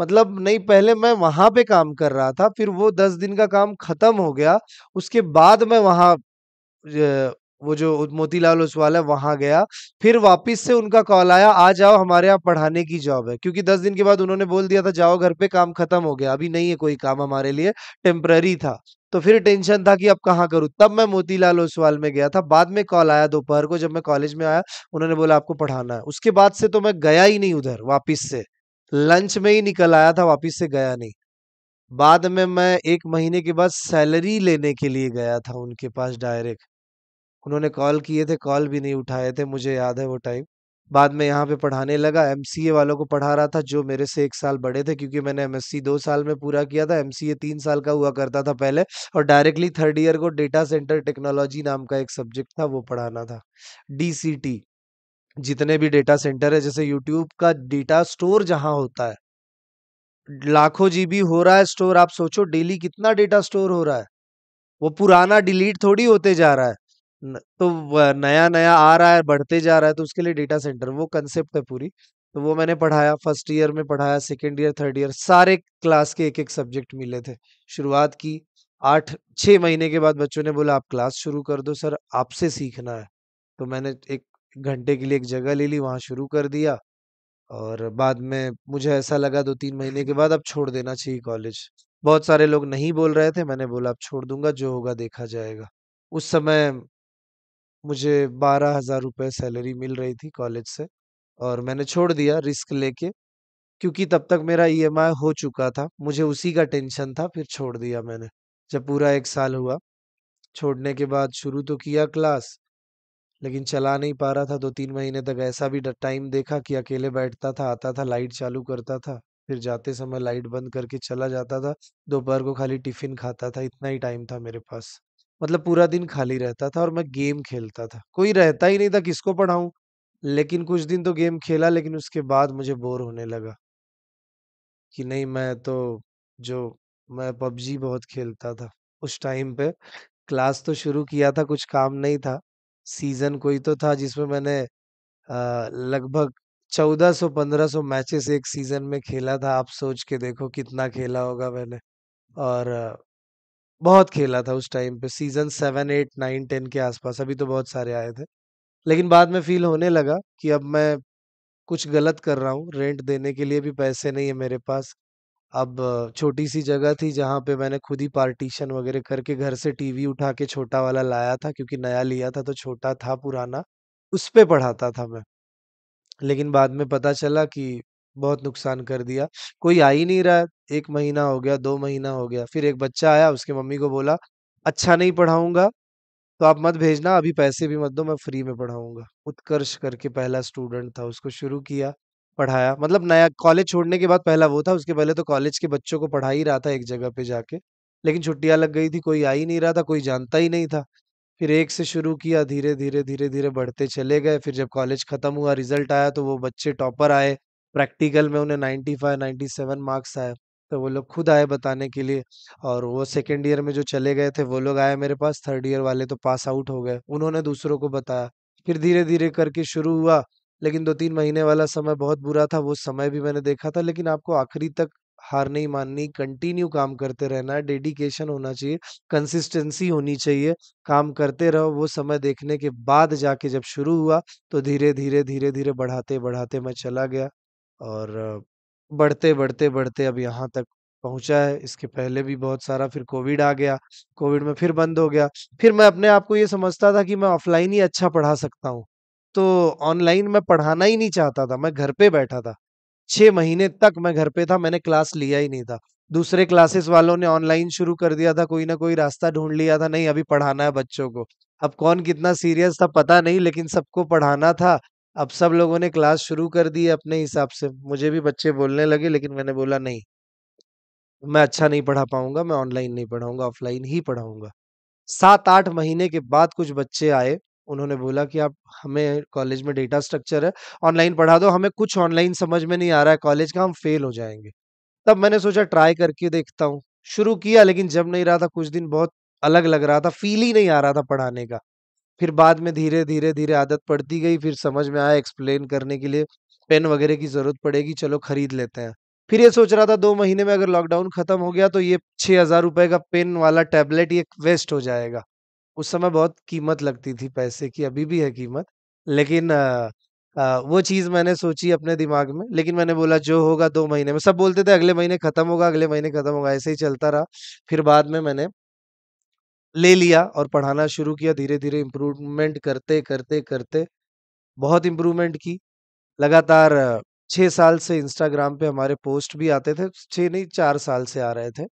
मतलब नहीं पहले मैं वहाँ पे काम कर रहा था फिर वो दस दिन का काम ख़त्म हो गया उसके बाद मैं वहाँ वो जो मोतीलाल ओसवाल है वहाँ गया फिर वापस से उनका कॉल आया आ जाओ हमारे यहाँ पढ़ाने की जॉब है क्योंकि दस दिन के बाद उन्होंने बोल दिया था जाओ घर पे काम खत्म हो गया अभी नहीं है कोई काम हमारे लिए टेम्प्ररी था तो फिर टेंशन था कि अब कहाँ करूँ तब मैं मोतीलाल ओसवाल में गया था बाद में कॉल आया दोपहर को जब मैं कॉलेज में आया उन्होंने बोला आपको पढ़ाना है उसके बाद से तो मैं गया ही नहीं उधर वापिस से लंच में ही निकल आया था वापिस से गया नहीं बाद में मैं एक महीने के बाद सैलरी लेने के लिए गया था उनके पास डायरेक्ट उन्होंने कॉल किए थे कॉल भी नहीं उठाए थे मुझे याद है वो टाइम बाद में यहाँ पे पढ़ाने लगा एमसीए वालों को पढ़ा रहा था जो मेरे से एक साल बड़े थे क्योंकि मैंने एमएससी दो साल में पूरा किया था एमसीए तीन साल का हुआ करता था पहले और डायरेक्टली थर्ड ईयर को डेटा सेंटर टेक्नोलॉजी नाम का एक सब्जेक्ट था वो पढ़ाना था डी जितने भी डेटा सेंटर है जैसे यूट्यूब का डेटा स्टोर जहाँ होता है लाखों जीबी हो रहा है स्टोर आप सोचो डेली कितना डेटा स्टोर हो रहा है वो पुराना डिलीट थोड़ी होते जा रहा है तो नया नया आ रहा है बढ़ते जा रहा है तो उसके लिए डेटा सेंटर वो कंसेप्ट है पूरी तो वो मैंने पढ़ाया फर्स्ट ईयर में पढ़ाया सेकेंड ईयर थर्ड ईयर सारे क्लास के एक एक सब्जेक्ट मिले थे शुरुआत की आठ छः महीने के बाद बच्चों ने बोला आप क्लास शुरू कर दो सर आपसे सीखना है तो मैंने एक घंटे के लिए एक जगह ले ली वहाँ शुरू कर दिया और बाद में मुझे ऐसा लगा दो तीन महीने के बाद अब छोड़ देना चाहिए कॉलेज बहुत सारे लोग नहीं बोल रहे थे मैंने बोला अब छोड़ दूंगा जो होगा देखा जाएगा उस समय मुझे बारह हजार रुपए सैलरी मिल रही थी कॉलेज से और मैंने छोड़ दिया रिस्क लेके क्योंकि तब तक मेरा ईएमआई e हो चुका था मुझे उसी का टेंशन था फिर छोड़ दिया मैंने जब पूरा एक साल हुआ छोड़ने के बाद शुरू तो किया क्लास लेकिन चला नहीं पा रहा था दो तीन महीने तक ऐसा भी टाइम देखा कि अकेले बैठता था आता था लाइट चालू करता था फिर जाते समय लाइट बंद करके चला जाता था दोपहर को खाली टिफिन खाता था इतना ही टाइम था मेरे पास मतलब पूरा दिन खाली रहता था और मैं गेम खेलता था कोई रहता ही नहीं था किसको पढ़ाऊं लेकिन कुछ दिन तो गेम खेला लेकिन उसके बाद मुझे बोर होने लगा कि नहीं मैं तो जो मैं पबजी बहुत खेलता था उस टाइम पे क्लास तो शुरू किया था कुछ काम नहीं था सीजन कोई तो था जिसमें मैंने चौदह लगभग पंद्रह सो मैचेस एक सीजन में खेला था आप सोच के देखो कितना खेला होगा मैंने और बहुत खेला था उस टाइम पे season seven eight nine ten के आसपास अभी तो बहुत सारे आए थे लेकिन बाद में फील होने लगा कि अब मैं कुछ गलत कर रहा हूँ रेंट देने के लिए भी पैसे नहीं है मेरे पास अब छोटी सी जगह थी जहाँ पे मैंने खुद ही पार्टीशन वगैरह करके घर से टीवी उठा के छोटा वाला लाया था क्योंकि नया लिया था तो छोटा था पुराना उस पर पढ़ाता था मैं लेकिन बाद में पता चला कि बहुत नुकसान कर दिया कोई आ ही नहीं रहा एक महीना हो गया दो महीना हो गया फिर एक बच्चा आया उसके मम्मी को बोला अच्छा नहीं पढ़ाऊंगा तो आप मत भेजना अभी पैसे भी मत दो मैं फ्री में पढ़ाऊंगा उत्कर्ष करके पहला स्टूडेंट था उसको शुरू किया पढ़ाया मतलब नया कॉलेज छोड़ने के बाद पहला वो था उसके पहले तो कॉलेज के बच्चों को पढ़ा ही रहा था एक जगह पे जाके लेकिन छुट्टियां लग गई थी कोई आ ही नहीं रहा था कोई जानता ही नहीं था फिर एक से शुरू किया धीरे धीरे धीरे धीरे बढ़ते चले गए फिर जब कॉलेज खत्म हुआ रिजल्ट आया तो वो बच्चे टॉपर आए प्रैक्टिकल में उन्हें 95 97 मार्क्स आए तो वो लोग खुद आए बताने के लिए और वो सेकेंड ईयर में जो चले गए थे वो लोग आए मेरे पास थर्ड ईयर वाले तो पास आउट हो गए उन्होंने दूसरों को बताया फिर धीरे धीरे करके शुरू हुआ लेकिन दो तीन महीने वाला समय बहुत बुरा था वो समय भी मैंने देखा था लेकिन आपको आखिरी तक हार नहीं माननी कंटिन्यू काम करते रहना है डेडिकेशन होना चाहिए कंसिस्टेंसी होनी चाहिए काम करते रहो वो समय देखने के बाद जाके जब शुरू हुआ तो धीरे धीरे धीरे धीरे बढ़ाते बढ़ाते मैं चला गया और बढ़ते बढ़ते बढ़ते अब यहाँ तक पहुंचा है इसके पहले भी बहुत सारा फिर कोविड आ गया कोविड में फिर बंद हो गया फिर मैं अपने आप को ये समझता था कि मैं ऑफलाइन ही अच्छा पढ़ा सकता हूँ तो ऑनलाइन मैं पढ़ाना ही नहीं चाहता था मैं घर पे बैठा था छह महीने तक मैं घर पे था मैंने क्लास लिया ही नहीं था दूसरे क्लासेस वालों ने ऑनलाइन शुरू कर दिया था कोई ना कोई रास्ता ढूंढ लिया था नहीं अभी पढ़ाना है बच्चों को अब कौन कितना सीरियस था पता नहीं लेकिन सबको पढ़ाना था अब सब लोगों ने क्लास शुरू कर दी अपने हिसाब से मुझे भी बच्चे बोलने लगे लेकिन मैंने बोला नहीं मैं अच्छा नहीं पढ़ा पाऊंगा मैं ऑनलाइन नहीं पढ़ाऊंगा ऑफलाइन ही पढ़ाऊंगा सात आठ महीने के बाद कुछ बच्चे आए उन्होंने बोला कि आप हमें कॉलेज में डेटा स्ट्रक्चर है ऑनलाइन पढ़ा दो हमें कुछ ऑनलाइन समझ में नहीं आ रहा है कॉलेज का हम फेल हो जाएंगे तब मैंने सोचा ट्राई करके देखता हूँ शुरू किया लेकिन जब नहीं रहा था कुछ दिन बहुत अलग लग रहा था फील ही नहीं आ रहा था पढ़ाने का फिर बाद में धीरे धीरे धीरे आदत पड़ती गई फिर समझ में आया एक्सप्लेन करने के लिए पेन वगैरह की जरूरत पड़ेगी चलो खरीद लेते हैं फिर ये सोच रहा था दो महीने में अगर लॉकडाउन खत्म हो गया तो ये छह हजार रुपये का पेन वाला टैबलेट ये वेस्ट हो जाएगा उस समय बहुत कीमत लगती थी पैसे की अभी भी है कीमत लेकिन आ, आ, वो चीज़ मैंने सोची अपने दिमाग में लेकिन मैंने बोला जो होगा दो महीने में सब बोलते थे अगले महीने ख़त्म होगा अगले महीने ख़त्म होगा ऐसे ही चलता रहा फिर बाद में मैंने ले लिया और पढ़ाना शुरू किया धीरे धीरे इम्प्रूवमेंट करते करते करते बहुत इम्प्रूवमेंट की लगातार छः साल से इंस्टाग्राम पे हमारे पोस्ट भी आते थे छः नहीं चार साल से आ रहे थे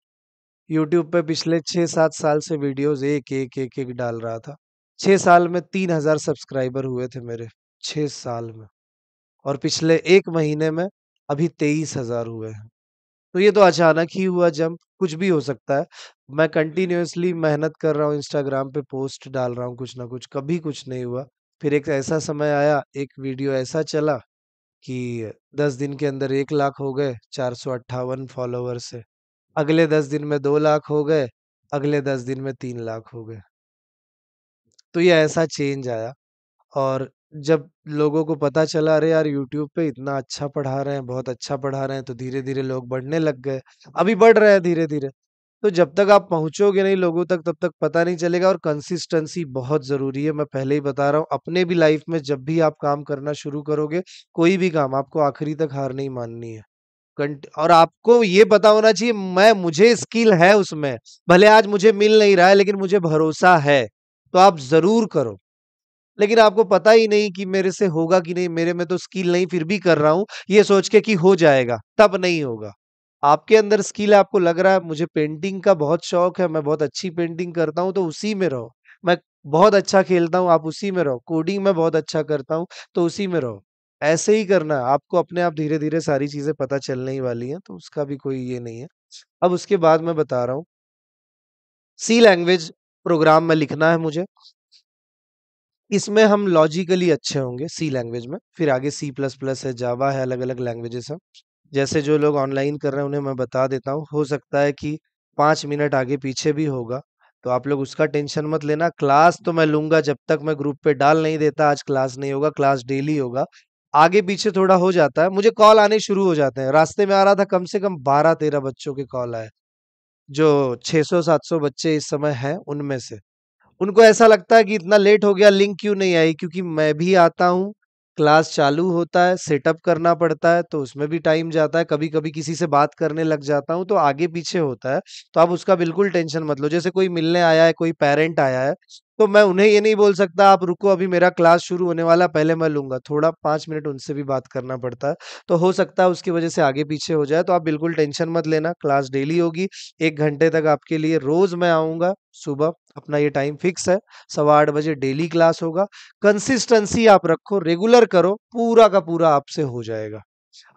यूट्यूब पे पिछले छः अच्छा। सात साल से वीडियोस एक एक एक एक डाल रहा था छः साल में तीन हज़ार सब्सक्राइबर हुए थे मेरे छः साल में और पिछले एक महीने में अभी तेईस हज़ार हुए हैं तो ये तो अचानक ही हुआ जंप कुछ भी हो सकता है मैं कंटिन्यूसली मेहनत कर रहा हूँ इंस्टाग्राम पे पोस्ट डाल रहा हूँ कुछ ना कुछ कभी कुछ नहीं हुआ फिर एक ऐसा समय आया एक वीडियो ऐसा चला कि दस दिन के अंदर एक लाख हो गए चार सौ अट्ठावन फॉलोअर्स है अगले दस दिन में दो लाख हो गए अगले दस दिन में तीन लाख हो गए तो ये ऐसा चेंज आया और जब लोगों को पता चला अरे यार यूट्यूब पे इतना अच्छा पढ़ा रहे हैं बहुत अच्छा पढ़ा रहे हैं तो धीरे धीरे लोग बढ़ने लग गए अभी बढ़ रहे हैं धीरे धीरे तो जब तक आप पहुंचोगे नहीं लोगों तक तब तक पता नहीं चलेगा और कंसिस्टेंसी बहुत ज़रूरी है मैं पहले ही बता रहा हूँ अपने भी लाइफ में जब भी आप काम करना शुरू करोगे कोई भी काम आपको आखिरी तक हार नहीं माननी है और आपको ये पता होना चाहिए मैं मुझे स्किल है उसमें भले आज मुझे मिल नहीं रहा है लेकिन मुझे भरोसा है तो आप ज़रूर करो लेकिन आपको पता ही नहीं कि मेरे से होगा कि नहीं मेरे में तो स्किल नहीं फिर भी कर रहा हूं ये सोच के कि हो जाएगा तब नहीं होगा आपके अंदर स्किल है आपको लग रहा है मुझे पेंटिंग का बहुत शौक है मैं बहुत अच्छी पेंटिंग करता हूँ तो उसी में रहो मैं बहुत अच्छा खेलता हूँ आप उसी में रहो कोडिंग में बहुत अच्छा करता हूँ तो उसी में रहो ऐसे ही करना आपको अपने आप धीरे धीरे सारी चीजें पता चलने ही वाली हैं तो उसका भी कोई ये नहीं है अब उसके बाद मैं बता रहा हूँ सी लैंग्वेज प्रोग्राम में लिखना है मुझे इसमें हम लॉजिकली अच्छे होंगे सी लैंग्वेज में फिर आगे सी प्लस प्लस है जावा है अलग अलग लैंग्वेजेस है जैसे जो लोग ऑनलाइन कर रहे हैं उन्हें मैं बता देता हूँ हो सकता है कि पाँच मिनट आगे पीछे भी होगा तो आप लोग उसका टेंशन मत लेना क्लास तो मैं लूंगा जब तक मैं ग्रुप पे डाल नहीं देता आज क्लास नहीं होगा क्लास डेली होगा आगे पीछे थोड़ा हो जाता है मुझे कॉल आने शुरू हो जाते हैं रास्ते में आ रहा था कम से कम बारह तेरह बच्चों के कॉल आए जो सौ सात सौ बच्चे इस समय हैं उनमें से उनको ऐसा लगता है कि इतना लेट हो गया लिंक क्यों नहीं आई क्योंकि मैं भी आता हूँ क्लास चालू होता है सेटअप करना पड़ता है तो उसमें भी टाइम जाता है कभी कभी किसी से बात करने लग जाता हूँ तो आगे पीछे होता है तो आप उसका बिल्कुल टेंशन मत लो जैसे कोई मिलने आया है कोई पेरेंट आया है तो मैं उन्हें ये नहीं बोल सकता आप रुको अभी मेरा क्लास शुरू होने वाला पहले मैं लूंगा थोड़ा पाँच मिनट उनसे भी बात करना पड़ता है तो हो सकता है उसकी वजह से आगे पीछे हो जाए तो आप बिल्कुल टेंशन मत लेना क्लास डेली होगी एक घंटे तक आपके लिए रोज मैं आऊँगा सुबह अपना ये टाइम फिक्स है सवा आठ बजे डेली क्लास होगा कंसिस्टेंसी आप रखो रेगुलर करो पूरा का पूरा आपसे हो जाएगा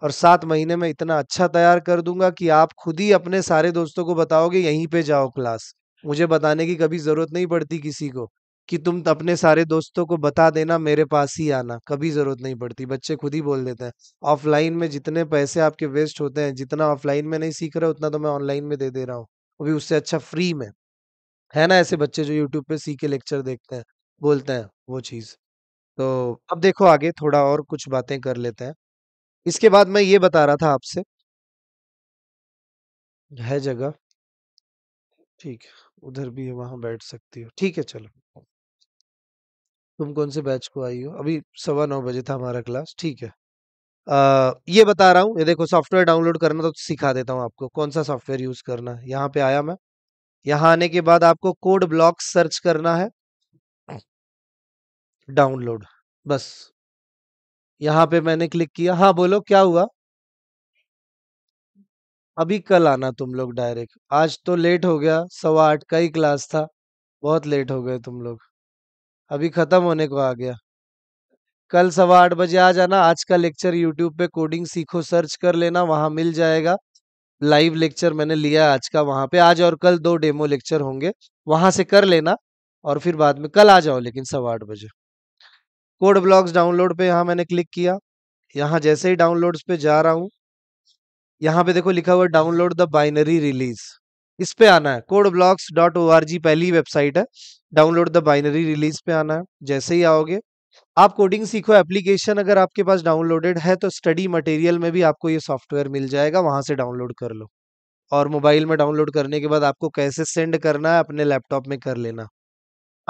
और सात महीने में इतना अच्छा तैयार कर दूंगा कि आप खुद ही अपने सारे दोस्तों को बताओगे यहीं पे जाओ क्लास मुझे बताने की कभी जरूरत नहीं पड़ती किसी को कि तुम अपने सारे दोस्तों को बता देना मेरे पास ही आना कभी जरूरत नहीं पड़ती बच्चे खुद ही बोल देते हैं ऑफलाइन में जितने पैसे आपके वेस्ट होते हैं जितना ऑफलाइन में नहीं सीख रहे उतना तो मैं ऑनलाइन में दे दे रहा हूँ अभी उससे अच्छा फ्री में है ना ऐसे बच्चे जो यूट्यूब पे सी के लेक्चर देखते हैं, बोलते हैं वो चीज़। तो अब देखो आगे थोड़ा और कुछ बातें कर लेते हैं। इसके बाद मैं ये बता रहा था आपसे है जगह। ठीक है, उधर भी है वहां बैठ सकती हो। ठीक है, चलो। तुम कौन-से बैच को आई हो? अभी सवा नौ बजे था हमारा क्लास, ठीक है। आ, ये बता रहा हूँ ये देखो सॉफ्टवेयर डाउनलोड करना तो सिखा देता हूँ आपको, कौन-सा सॉफ्टवेयर यूज़ करना है। यहाँ पे आया मैं। यहां आने के बाद आपको कोड ब्लॉक सर्च करना है डाउनलोड बस यहां पे मैंने क्लिक किया हाँ बोलो क्या हुआ अभी कल आना तुम लोग डायरेक्ट आज तो लेट हो गया सवा आठ का ही क्लास था बहुत लेट हो गए तुम लोग अभी खत्म होने को आ गया कल सवा आठ बजे आ जाना आज का लेक्चर यूट्यूब पे कोडिंग सीखो सर्च कर लेना वहां मिल जाएगा लाइव लेक्चर मैंने लिया आज का वहां पे आज और कल दो डेमो लेक्चर होंगे वहां से कर लेना और फिर बाद में कल आ जाओ लेकिन सवा आठ बजे कोड ब्लॉग्स डाउनलोड पे यहाँ मैंने क्लिक किया यहाँ जैसे ही डाउनलोड पे जा रहा हूँ यहाँ पे देखो लिखा हुआ डाउनलोड द बाइनरी रिलीज इस पे आना है code blogs dot O R G पहली वेबसाइट है डाउनलोड द बाइनरी रिलीज पे आना है जैसे ही आओगे आप कोडिंग सीखो एप्लीकेशन अगर आपके पास डाउनलोडेड है तो स्टडी मटेरियल में भी आपको ये सॉफ्टवेयर मिल जाएगा वहां से डाउनलोड कर लो और मोबाइल में डाउनलोड करने के बाद आपको कैसे सेंड करना है अपने लैपटॉप में कर लेना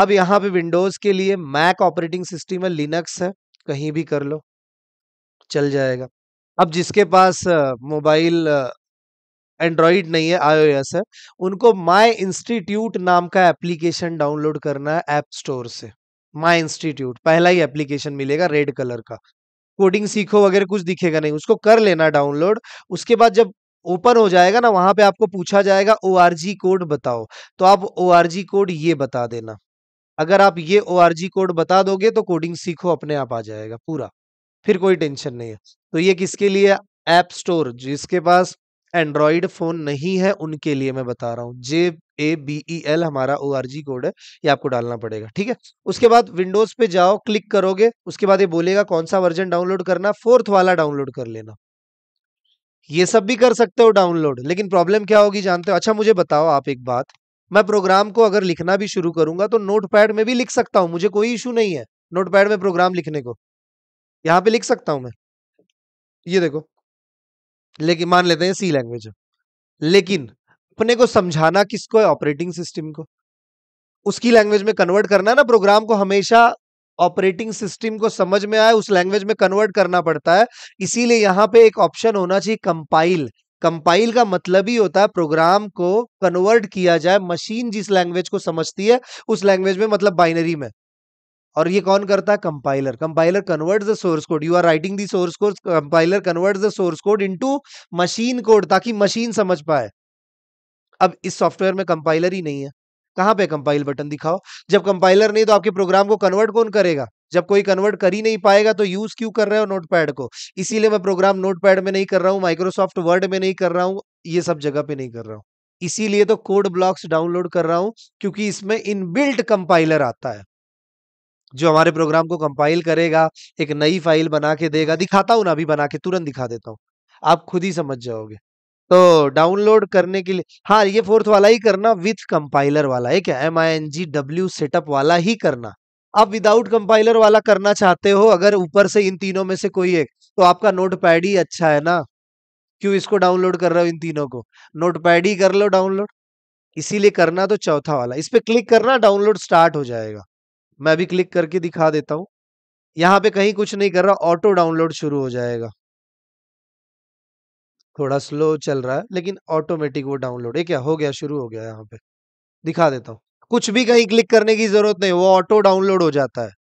अब यहाँ पे विंडोज के लिए मैक ऑपरेटिंग सिस्टम है लिनक्स है कहीं भी कर लो चल जाएगा अब जिसके पास मोबाइल एंड्रॉइड नहीं है आईओएस है उनको माय इंस्टीट्यूट नाम का एप्लीकेशन डाउनलोड करना है एप स्टोर से माय इंस्टीट्यूट पहला ही एप्लीकेशन मिलेगा रेड कलर का कोडिंग सीखो वगैरह कुछ दिखेगा नहीं उसको कर लेना डाउनलोड उसके बाद जब ओपन हो जाएगा ना वहां पे आपको पूछा जाएगा ओ कोड बताओ तो आप ओ कोड ये बता देना अगर आप ये ओ कोड बता दोगे तो कोडिंग सीखो अपने आप आ जाएगा पूरा फिर कोई टेंशन नहीं है तो ये किसके लिए ऐप स्टोर जिसके पास एंड्रॉइड फ़ोन नहीं है उनके लिए मैं बता रहा हूँ जे ए बी ई एल हमारा ओ आर जी कोड है ये आपको डालना पड़ेगा ठीक है उसके बाद विंडोज़ पे जाओ क्लिक करोगे उसके बाद ये बोलेगा कौन सा वर्जन डाउनलोड करना फोर्थ वाला डाउनलोड कर लेना ये सब भी कर सकते हो डाउनलोड लेकिन प्रॉब्लम क्या होगी जानते हो अच्छा मुझे बताओ आप एक बात मैं प्रोग्राम को अगर लिखना भी शुरू करूंगा तो नोटपैड में भी लिख सकता हूँ मुझे कोई इशू नहीं है नोटपैड में प्रोग्राम लिखने को यहाँ पे लिख सकता हूँ मैं ये देखो लेकिन मान लेते हैं सी लैंग्वेज लेकिन अपने को समझाना किसको है ऑपरेटिंग सिस्टम को उसकी लैंग्वेज में कन्वर्ट करना ना प्रोग्राम को हमेशा ऑपरेटिंग सिस्टम को समझ में आए उस लैंग्वेज में कन्वर्ट करना पड़ता है इसीलिए यहाँ पे एक ऑप्शन होना चाहिए कंपाइल कंपाइल का मतलब ही होता है प्रोग्राम को कन्वर्ट किया जाए मशीन जिस लैंग्वेज को समझती है उस लैंग्वेज में मतलब बाइनरी में और ये कौन करता है compiler compiler convert the source code you are writing the source code compiler convert the source code into machine code ताकि मशीन समझ पाए अब इस सॉफ्टवेयर में कंपाइलर ही नहीं है कहाँ पे कंपाइल बटन दिखाओ जब कंपाइलर नहीं तो आपके प्रोग्राम को कन्वर्ट कौन करेगा जब कोई कन्वर्ट कर ही नहीं पाएगा तो यूज क्यों कर रहे हो नोटपैड को इसीलिए मैं प्रोग्राम नोटपैड में नहीं कर रहा हूँ माइक्रोसॉफ्ट वर्ड में नहीं कर रहा हूँ ये सब जगह पे नहीं कर रहा हूँ इसीलिए तो कोड ब्लॉक्स डाउनलोड कर रहा हूं क्योंकि इसमें इनबिल्ट कंपाइलर आता है जो हमारे प्रोग्राम को कंपाइल करेगा एक नई फाइल बना के देगा दिखाता हूँ ना अभी बना के तुरंत दिखा देता हूँ आप खुद ही समझ जाओगे तो डाउनलोड करने के लिए हाँ ये फोर्थ वाला ही करना विथ कंपाइलर वाला है क्या M I N G W setup वाला ही करना आप विदाउट कंपाइलर वाला करना चाहते हो अगर ऊपर से इन तीनों में से कोई एक तो आपका नोट पैड ही अच्छा है ना क्यों इसको डाउनलोड कर रहे हो इन तीनों को नोट पैड ही कर लो डाउनलोड इसीलिए करना तो चौथा वाला इस पर क्लिक करना डाउनलोड स्टार्ट हो जाएगा मैं अभी क्लिक करके दिखा देता हूँ यहाँ पे कहीं कुछ नहीं कर रहा ऑटो डाउनलोड शुरू हो जाएगा थोड़ा स्लो चल रहा है लेकिन ऑटोमेटिक वो डाउनलोड है क्या हो गया शुरू हो गया यहाँ पे दिखा देता हूँ कुछ भी कहीं क्लिक करने की जरूरत नहीं वो ऑटो डाउनलोड हो जाता है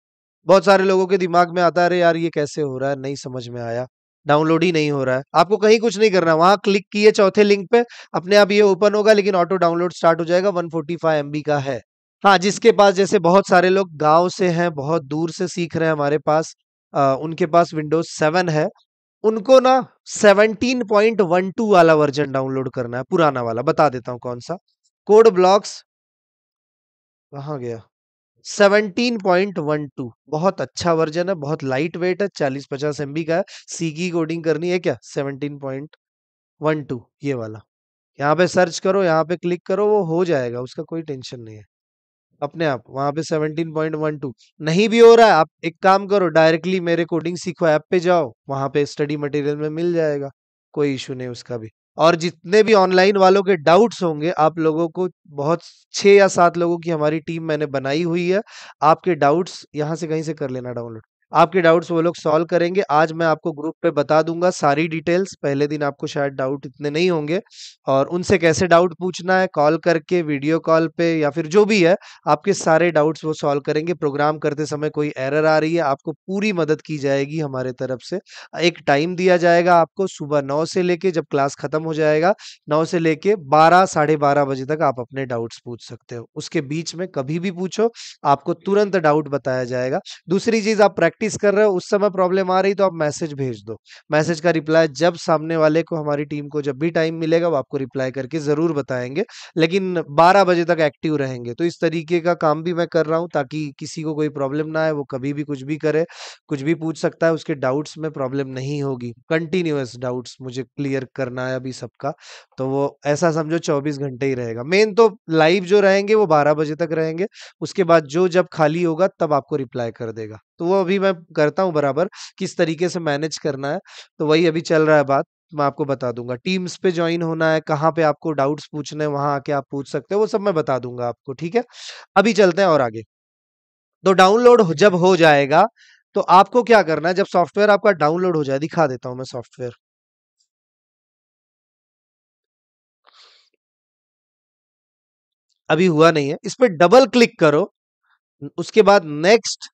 बहुत सारे लोगों के दिमाग में आता है अरे यार ये कैसे हो रहा है नहीं समझ में आया डाउनलोड ही नहीं हो रहा है आपको कहीं कुछ नहीं करना वहां क्लिक किए चौथे लिंक पे अपने आप ये ओपन होगा लेकिन ऑटो डाउनलोड स्टार्ट हो जाएगा 145 फोर्टी का है हाँ जिसके पास जैसे बहुत सारे लोग गांव से हैं बहुत दूर से सीख रहे हैं हमारे पास आ, उनके पास विंडोज सेवन है उनको ना सेवनटीन पॉइंट वन टू वाला वर्जन डाउनलोड करना है पुराना वाला बता देता हूँ कौन सा कोड ब्लॉक्स कहा गया सेवनटीन पॉइंट वन टू बहुत अच्छा वर्जन है बहुत लाइट वेट है चालीस पचास एम का है सी की कोडिंग करनी है क्या टू ये वाला यहाँ पे सर्च करो यहाँ पे क्लिक करो वो हो जाएगा उसका कोई टेंशन नहीं है अपने आप वहां पे सेवनटीन पॉइंट वन टू नहीं भी हो रहा है आप एक काम करो डायरेक्टली मेरे कोडिंग सीखो ऐप पे जाओ वहां पे स्टडी मटेरियल में मिल जाएगा कोई इशू नहीं उसका भी और जितने भी ऑनलाइन वालों के डाउट्स होंगे आप लोगों को बहुत छः या सात लोगों की हमारी टीम मैंने बनाई हुई है आपके डाउट्स यहाँ से कहीं से कर लेना डाउनलोड आपके डाउट्स वो लोग सॉल्व करेंगे आज मैं आपको ग्रुप पे बता दूंगा सारी डिटेल्स पहले दिन आपको शायद डाउट इतने नहीं होंगे और उनसे कैसे डाउट पूछना है कॉल करके वीडियो कॉल पे या फिर जो भी है आपके सारे डाउट्स वो सॉल्व करेंगे प्रोग्राम करते समय कोई एरर आ रही है आपको पूरी मदद की जाएगी हमारे तरफ से एक टाइम दिया जाएगा आपको सुबह नौ से लेके जब क्लास खत्म हो जाएगा नौ से लेके बारह साढ़े बारह बजे तक आप अपने डाउट्स पूछ सकते हो उसके बीच में कभी भी पूछो आपको तुरंत डाउट बताया जाएगा दूसरी चीज आप प्रैक्टिस प्रैक्टिस कर रहे हो उस समय प्रॉब्लम आ रही तो आप मैसेज भेज दो मैसेज का रिप्लाई जब सामने वाले को हमारी टीम को जब भी टाइम मिलेगा वो आपको रिप्लाई करके ज़रूर बताएंगे लेकिन बारह बजे तक एक्टिव रहेंगे तो इस तरीके का काम भी मैं कर रहा हूँ ताकि किसी को कोई प्रॉब्लम ना आए वो कभी भी कुछ भी करे कुछ भी पूछ सकता है उसके डाउट्स में प्रॉब्लम नहीं होगी कंटिन्यूस डाउट्स मुझे क्लियर करना है अभी सबका तो वो ऐसा समझो चौबीस घंटे ही रहेगा मेन तो लाइव जो रहेंगे वो बारह बजे तक रहेंगे उसके बाद जो जब खाली होगा तब आपको रिप्लाई कर देगा तो वो अभी मैं मैं करता हूँ बराबर किस तरीके से मैनेज करना है तो वही अभी चल रहा है बात मैं आपको बता दूंगा टीम्स पे ज्वाइन होना है कहाँ पे आपको डाउट्स पूछने हैं वहां आके आप पूछ सकते हो वो सब मैं बता दूंगा आपको ठीक है अभी चलते हैं और आगे तो डाउनलोड जब हो जाएगा तो आपको क्या करना है जब सॉफ्टवेयर आपका डाउनलोड हो जाए दिखा देता हूं मैं सॉफ्टवेयर अभी हुआ नहीं है इस पर डबल क्लिक करो उसके बाद नेक्स्ट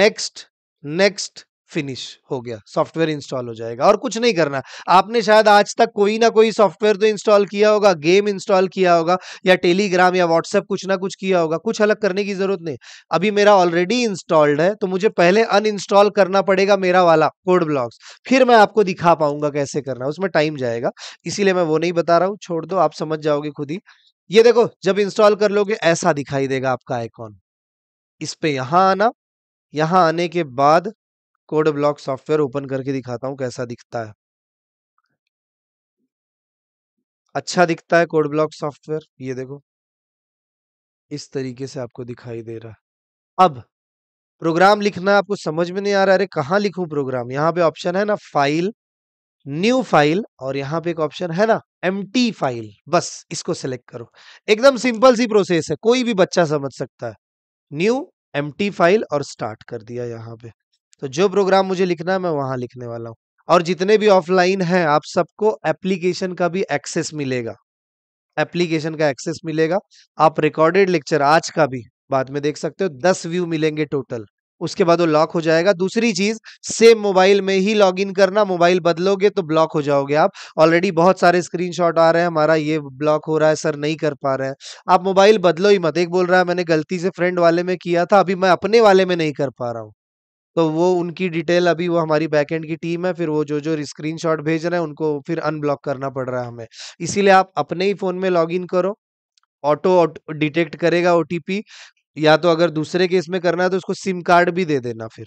नेक्स्ट नेक्स्ट फिनिश हो गया सॉफ्टवेयर इंस्टॉल हो जाएगा और कुछ नहीं करना आपने शायद आज तक कोई ना कोई सॉफ्टवेयर तो इंस्टॉल किया होगा गेम इंस्टॉल किया होगा या टेलीग्राम या व्हाट्सएप कुछ ना कुछ किया होगा कुछ अलग करने की जरूरत नहीं अभी मेरा ऑलरेडी इंस्टॉल्ड है तो मुझे पहले अनइंस्टॉल करना पड़ेगा मेरा वाला कोड ब्लॉक्स फिर मैं आपको दिखा पाऊंगा कैसे करना उसमें टाइम जाएगा इसीलिए मैं वो नहीं बता रहा हूँ छोड़ दो आप समझ जाओगे खुद ही ये देखो जब इंस्टॉल कर लोगे ऐसा दिखाई देगा आपका आईकॉन इस पे यहाँ आना यहाँ आने के बाद कोड ब्लॉक सॉफ्टवेयर ओपन करके दिखाता हूँ कैसा दिखता है अच्छा दिखता है कोड ब्लॉक सॉफ्टवेयर ये देखो इस तरीके से आपको दिखाई दे रहा है अब प्रोग्राम लिखना आपको समझ में नहीं आ रहा अरे कहां लिखूं प्रोग्राम यहाँ पे ऑप्शन है ना फाइल न्यू फाइल और यहाँ पे एक ऑप्शन है ना एम फाइल बस इसको सिलेक्ट करो एकदम सिंपल सी प्रोसेस है कोई भी बच्चा समझ सकता है न्यू एम फाइल और स्टार्ट कर दिया यहाँ पे तो जो प्रोग्राम मुझे लिखना है मैं वहां लिखने वाला हूँ और जितने भी ऑफलाइन हैं आप सबको एप्लीकेशन का भी एक्सेस मिलेगा एप्लीकेशन का एक्सेस मिलेगा आप रिकॉर्डेड लेक्चर आज का भी बाद में देख सकते हो दस व्यू मिलेंगे टोटल उसके बाद वो लॉक हो जाएगा दूसरी चीज सेम मोबाइल में ही लॉगिन करना मोबाइल बदलोगे तो ब्लॉक हो जाओगे आप ऑलरेडी बहुत सारे स्क्रीनशॉट आ रहे हैं हमारा ये ब्लॉक हो रहा है सर नहीं कर पा रहे हैं आप मोबाइल बदलो ही मत एक बोल रहा है मैंने गलती से फ्रेंड वाले में किया था अभी मैं अपने वाले में नहीं कर पा रहा हूँ तो वो उनकी डिटेल अभी वो हमारी बैकएंड की टीम है फिर वो जो जो स्क्रीनशॉट भेज रहे हैं उनको फिर अनब्लॉक करना पड़ रहा है हमें इसीलिए आप अपने ही फोन में लॉगिन करो ऑटो डिटेक्ट करेगा ओ या तो अगर दूसरे केस में करना है तो उसको सिम कार्ड भी दे देना फिर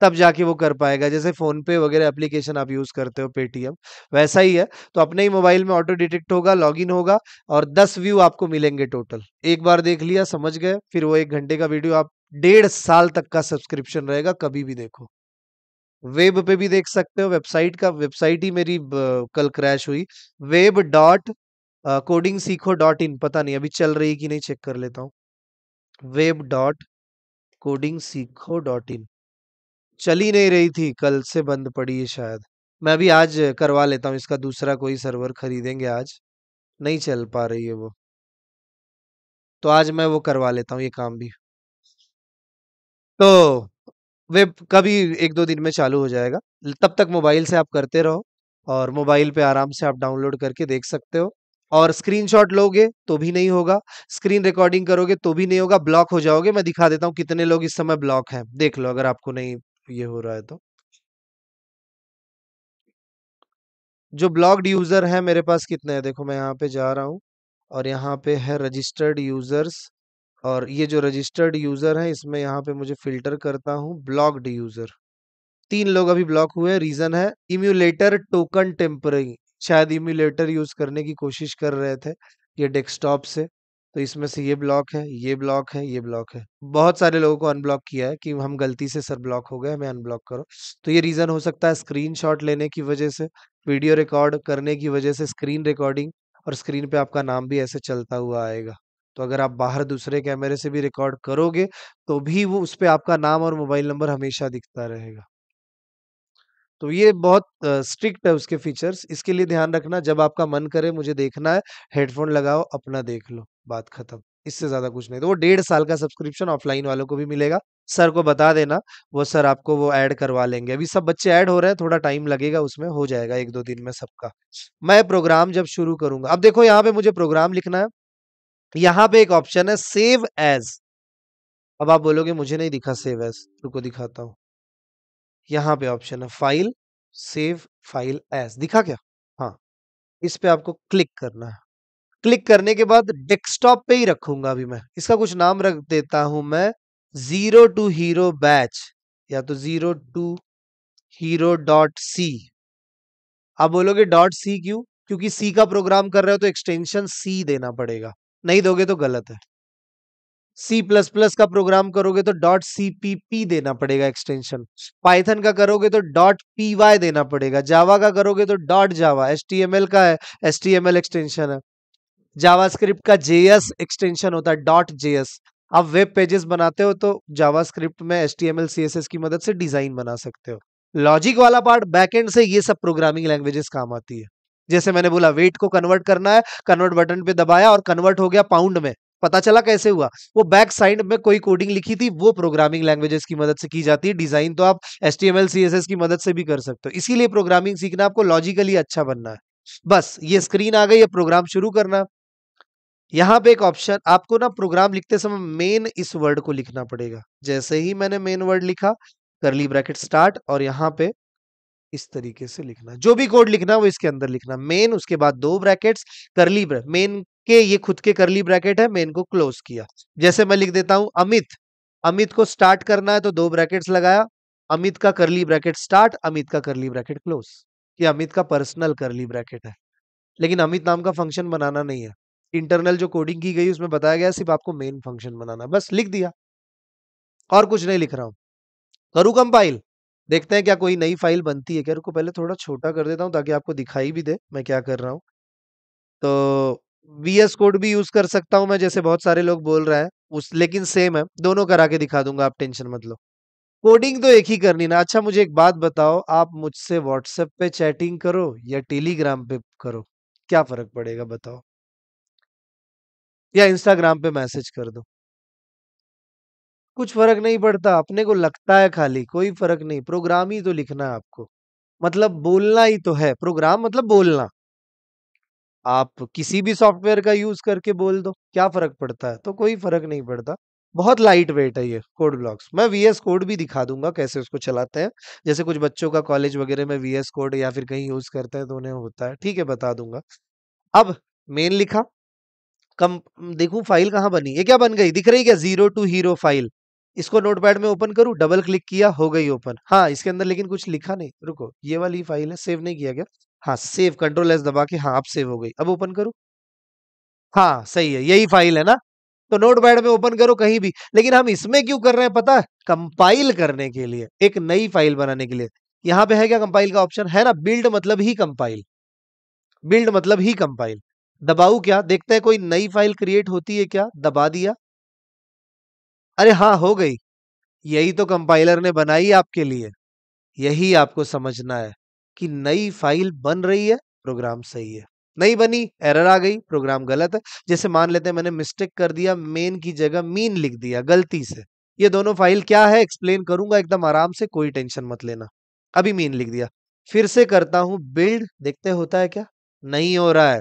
तब जाके वो कर पाएगा जैसे फोन पे वगैरह एप्लीकेशन आप यूज करते हो पेटीएम वैसा ही है तो अपने ही मोबाइल में ऑटो डिटेक्ट होगा लॉगिन होगा और दस व्यू आपको मिलेंगे टोटल एक बार देख लिया समझ गए फिर वो एक घंटे का वीडियो आप डेढ़ साल तक का सब्सक्रिप्शन रहेगा कभी भी देखो वेब पे भी देख सकते हो वेबसाइट का वेबसाइट ही मेरी कल क्रैश हुई वेब डॉट कोडिंग सीखो डॉट इन पता नहीं अभी चल रही कि नहीं चेक कर लेता हूँ वेब डॉट कोडिंग सीखो डॉट इन चली नहीं रही थी कल से बंद पड़ी है शायद मैं भी आज करवा लेता हूँ इसका दूसरा कोई सर्वर खरीदेंगे आज नहीं चल पा रही है वो तो आज मैं वो करवा लेता हूँ ये काम भी तो वेब कभी एक दो दिन में चालू हो जाएगा तब तक मोबाइल से आप करते रहो और मोबाइल पे आराम से आप डाउनलोड करके देख सकते हो और स्क्रीनशॉट लोगे तो भी नहीं होगा स्क्रीन रिकॉर्डिंग करोगे तो भी नहीं होगा ब्लॉक हो जाओगे मैं दिखा देता हूँ कितने लोग इस समय ब्लॉक हैं देख लो अगर आपको नहीं ये हो रहा है तो जो ब्लॉक्ड यूजर है मेरे पास कितने हैं देखो मैं यहाँ पे जा रहा हूँ और यहाँ पे है रजिस्टर्ड यूजर्स और ये जो रजिस्टर्ड यूजर है इसमें यहाँ पे मुझे फिल्टर करता हूँ ब्लॉक्ड यूजर तीन लोग अभी ब्लॉक हुए रीजन है इम्यूलेटर टोकन टेम्पररी शायद इम्यूलेटर यूज करने की कोशिश कर रहे थे ये डेस्कटॉप से तो इसमें से ये ब्लॉक है ये ब्लॉक है ये ब्लॉक है बहुत सारे लोगों को अनब्लॉक किया है कि हम गलती से सर ब्लॉक हो गए हमें अनब्लॉक करो तो ये रीज़न हो सकता है शॉट लेने की वजह से वीडियो रिकॉर्ड करने की वजह से स्क्रीन रिकॉर्डिंग और स्क्रीन पे आपका नाम भी ऐसे चलता हुआ आएगा तो अगर आप बाहर दूसरे कैमरे से भी रिकॉर्ड करोगे तो भी वो उस पर आपका नाम और मोबाइल नंबर हमेशा दिखता रहेगा तो ये बहुत स्ट्रिक्ट है उसके फीचर्स इसके लिए ध्यान रखना जब आपका मन करे मुझे देखना है हेडफोन लगाओ अपना देख लो बात खत्म इससे ज्यादा कुछ नहीं तो वो डेढ़ साल का सब्सक्रिप्शन ऑफलाइन वालों को भी मिलेगा सर को बता देना वो सर आपको वो ऐड करवा लेंगे अभी सब बच्चे ऐड हो रहे हैं थोड़ा टाइम लगेगा उसमें हो जाएगा एक दो दिन में सबका मैं प्रोग्राम जब शुरू करूंगा अब देखो यहाँ पे मुझे प्रोग्राम लिखना है यहाँ पे एक ऑप्शन है सेव एज अब आप बोलोगे मुझे नहीं दिखा सेव एज रुको दिखाता हूँ यहां पे ऑप्शन है फाइल सेव फाइल एज दिखा क्या हाँ इस पे आपको क्लिक करना है क्लिक करने के बाद डेस्कटॉप पे ही रखूंगा अभी मैं इसका कुछ नाम रख देता हूं मैं जीरो टू हीरो बैच या तो zero to hero dot C आप बोलोगे डॉट सी क्यों क्योंकि सी का प्रोग्राम कर रहे हो तो एक्सटेंशन सी देना पड़ेगा नहीं दोगे तो गलत है सी प्लस प्लस का प्रोग्राम करोगे तो डॉट सीपीपी देना पड़ेगा एक्सटेंशन पाइथन का करोगे तो डॉट पी वाई देना पड़ेगा जावा का करोगे तो dot Java S T M L का है S T M L extension है जावास्क्रिप्ट का जेएस एक्सटेंशन होता है डॉट जेएस आप वेब पेजेस बनाते हो तो जावास्क्रिप्ट में S T M L C S S की मदद से डिजाइन बना सकते हो लॉजिक वाला पार्ट बैकएंड से ये सब प्रोग्रामिंग लैंग्वेजेस काम आती है जैसे मैंने बोला वेट को कन्वर्ट करना है कन्वर्ट बटन पे दबाया और कन्वर्ट हो गया पाउंड में पता चला कैसे हुआ वो बैक साइड में कोई कोडिंग लिखी थी वो प्रोग्रामिंग लैंग्वेजेस की मदद से की जाती है डिजाइन तो आप एस टी की मदद से भी कर सकते हो इसीलिए प्रोग्रामिंग सीखना आपको लॉजिकली अच्छा बनना है बस ये स्क्रीन आ गई है प्रोग्राम शुरू करना यहाँ पे एक ऑप्शन आपको ना प्रोग्राम लिखते समय मेन इस वर्ड को लिखना पड़ेगा जैसे ही मैंने मेन वर्ड लिखा कर ली ब्रैकेट स्टार्ट और यहाँ पे इस तरीके से लिखना जो भी कोड लिखना वो इसके अंदर लिखना मेन उसके बाद दो ब्रैकेट्स कर ली मेन कि ये खुद के करली ब्रैकेट है मैं इनको क्लोज किया जैसे मैं लिख देता हूं अमित अमित को स्टार्ट करना है तो दो ब्रैकेट लगाया अमित का करली ब्रैकेट स्टार्ट अमित का करली ब्रैकेट क्लोज ये अमित का पर्सनल करली ब्रैकेट है लेकिन अमित नाम का फंक्शन बनाना नहीं है इंटरनल जो कोडिंग की गई उसमें बताया गया सिर्फ आपको मेन फंक्शन बनाना बस लिख दिया और कुछ नहीं लिख रहा हूं करूँ कंपाइल देखते हैं क्या कोई नई फाइल बनती है क्या रुको पहले थोड़ा छोटा कर देता हूं ताकि आपको दिखाई भी दे मैं क्या कर रहा हूं तो वीएस कोड भी यूज कर सकता हूं मैं जैसे बहुत सारे लोग बोल रहे हैं उस लेकिन सेम है दोनों करा के दिखा दूंगा आप टेंशन मत लो कोडिंग तो एक ही करनी ना अच्छा मुझे एक बात बताओ आप मुझसे व्हाट्सएप पे चैटिंग करो या टेलीग्राम पे करो क्या फर्क पड़ेगा बताओ या इंस्टाग्राम पे मैसेज कर दो कुछ फर्क नहीं पड़ता अपने को लगता है खाली कोई फर्क नहीं प्रोग्राम ही तो लिखना है आपको मतलब बोलना ही तो है प्रोग्राम मतलब बोलना आप किसी भी सॉफ्टवेयर का यूज करके बोल दो क्या फर्क पड़ता है तो कोई फर्क नहीं पड़ता बहुत लाइट वेट है ये कोड ब्लॉक्स मैं वीएस कोड भी दिखा दूंगा कैसे उसको चलाते हैं जैसे कुछ बच्चों का कॉलेज वगैरह में वीएस कोड या फिर कहीं यूज करते हैं तो उन्हें होता है ठीक है बता दूंगा अब मेन लिखा कम देखू फाइल कहाँ बनी ये क्या बन गई दिख रही क्या जीरो टू हीरो फाइल इसको नोटपैड में ओपन करूं डबल क्लिक किया हो गई ओपन हाँ इसके अंदर लेकिन कुछ लिखा नहीं रुको ये वाली फाइल है सेव नहीं किया गया हाँ सेव कंट्रोल एस दबा के हाँ आप सेव हो गई अब ओपन करो हाँ सही है यही फाइल है ना तो नोट पैड में ओपन करो कहीं भी लेकिन हम इसमें क्यों कर रहे हैं पता है कंपाइल करने के लिए एक नई फाइल बनाने के लिए यहां पे है क्या कंपाइल का ऑप्शन है ना बिल्ड मतलब ही कंपाइल बिल्ड मतलब ही कंपाइल दबाऊ क्या देखते हैं कोई नई फाइल क्रिएट होती है क्या दबा दिया अरे हाँ हो गई यही तो कंपाइलर ने बनाई आपके लिए यही आपको समझना है कि नई फाइल बन रही है प्रोग्राम सही है नहीं बनी एरर आ गई प्रोग्राम गलत है जैसे मान लेते हैं मैंने मिस्टेक कर दिया मेन की जगह मीन लिख दिया गलती से ये दोनों फाइल क्या है एक्सप्लेन करूंगा एकदम आराम से कोई टेंशन मत लेना अभी मीन लिख दिया फिर से करता हूं बिल्ड देखते होता है क्या नहीं हो रहा है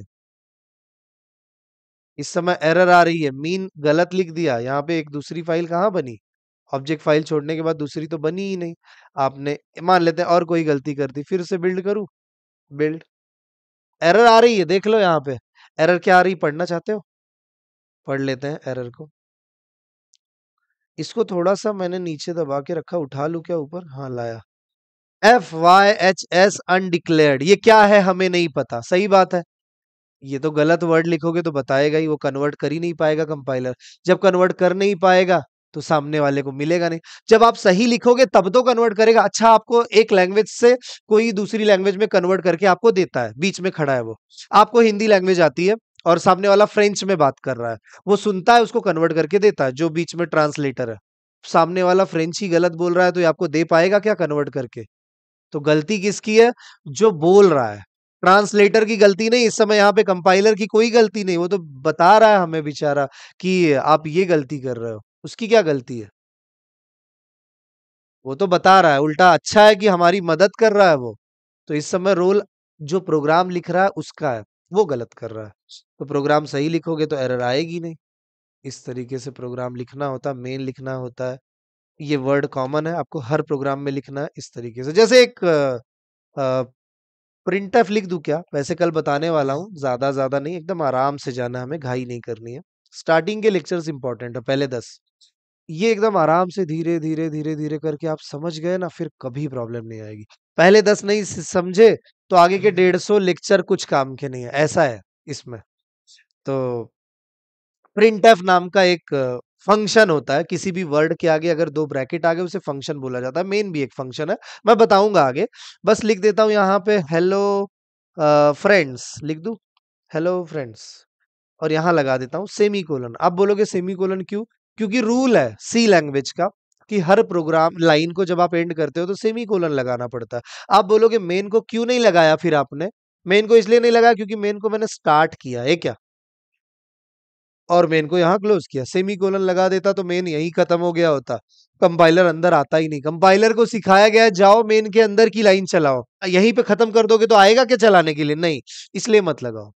इस समय एरर आ रही है मीन गलत लिख दिया यहाँ पे एक दूसरी फाइल कहाँ बनी ऑब्जेक्ट फाइल छोड़ने के बाद दूसरी तो बनी ही नहीं आपने मान लेते हैं और कोई गलती कर दी फिर से बिल्ड करू बिल्ड एरर आ रही है देख लो यहाँ पे एरर क्या आ रही पढ़ना चाहते हो पढ़ लेते हैं एरर को इसको थोड़ा सा मैंने नीचे दबा के रखा उठा लू क्या ऊपर हाँ लाया F Y H S undeclared ये क्या है हमें नहीं पता सही बात है ये तो गलत वर्ड लिखोगे तो बताएगा ही वो कन्वर्ट कर ही नहीं पाएगा कंपाइलर जब कन्वर्ट कर नहीं पाएगा तो सामने वाले को मिलेगा नहीं जब आप सही लिखोगे तब तो कन्वर्ट करेगा अच्छा आपको एक लैंग्वेज से कोई दूसरी लैंग्वेज में कन्वर्ट करके आपको देता है बीच में खड़ा है वो आपको हिंदी लैंग्वेज आती है और सामने वाला फ्रेंच में बात कर रहा है वो सुनता है उसको कन्वर्ट करके देता है जो बीच में ट्रांसलेटर है सामने वाला फ्रेंच ही गलत बोल रहा है तो ये आपको दे पाएगा क्या कन्वर्ट करके तो गलती किसकी है जो बोल रहा है ट्रांसलेटर की गलती नहीं इस समय यहाँ पे कंपाइलर की कोई गलती नहीं वो तो बता रहा है हमें बेचारा कि आप ये गलती कर रहे हो उसकी क्या गलती है वो तो बता रहा है उल्टा अच्छा है कि हमारी मदद कर रहा है वो तो इस समय रोल जो प्रोग्राम लिख रहा है उसका है वो गलत कर रहा है तो प्रोग्राम सही लिखोगे तो एरर आएगी नहीं इस तरीके से प्रोग्राम लिखना होता है मेन लिखना होता है ये वर्ड कॉमन है आपको हर प्रोग्राम में लिखना है इस तरीके से जैसे एक प्रिंट एफ लिख दू क्या वैसे कल बताने वाला हूँ ज्यादा ज्यादा नहीं एकदम आराम से जाना हमें घाई नहीं करनी है स्टार्टिंग के लेक्चर्स इंपॉर्टेंट है पहले दस ये एकदम आराम से धीरे धीरे धीरे धीरे करके आप समझ गए ना फिर कभी प्रॉब्लम नहीं आएगी पहले दस नहीं समझे तो आगे के हम्म। डेढ़ सौ लेक्चर कुछ काम के नहीं है ऐसा है इसमें तो प्रिंट एफ नाम का एक फंक्शन होता है किसी भी वर्ड के आगे अगर दो ब्रैकेट आगे उसे फंक्शन बोला जाता है मेन भी एक फंक्शन है मैं बताऊंगा आगे बस लिख देता हूं यहाँ पे हेलो फ्रेंड्स लिख दू हेलो फ्रेंड्स और यहाँ लगा देता हूँ सेमी कोलन आप बोलोगे सेमी कोलन क्यों क्योंकि रूल है सी लैंग्वेज का कि हर प्रोग्राम लाइन को जब आप एंड करते हो तो सेमी कोलन लगाना पड़ता है आप बोलोगे मेन को क्यों नहीं लगाया फिर आपने मेन को इसलिए नहीं लगाया क्योंकि मेन को मैंने स्टार्ट किया है क्या और मेन को यहाँ क्लोज किया सेमी कोलन लगा देता तो मेन यही खत्म हो गया होता कंपाइलर अंदर आता ही नहीं कंपाइलर को सिखाया गया जाओ मेन के अंदर की लाइन चलाओ यहीं पे खत्म कर दोगे तो आएगा क्या चलाने के लिए नहीं इसलिए मत लगाओ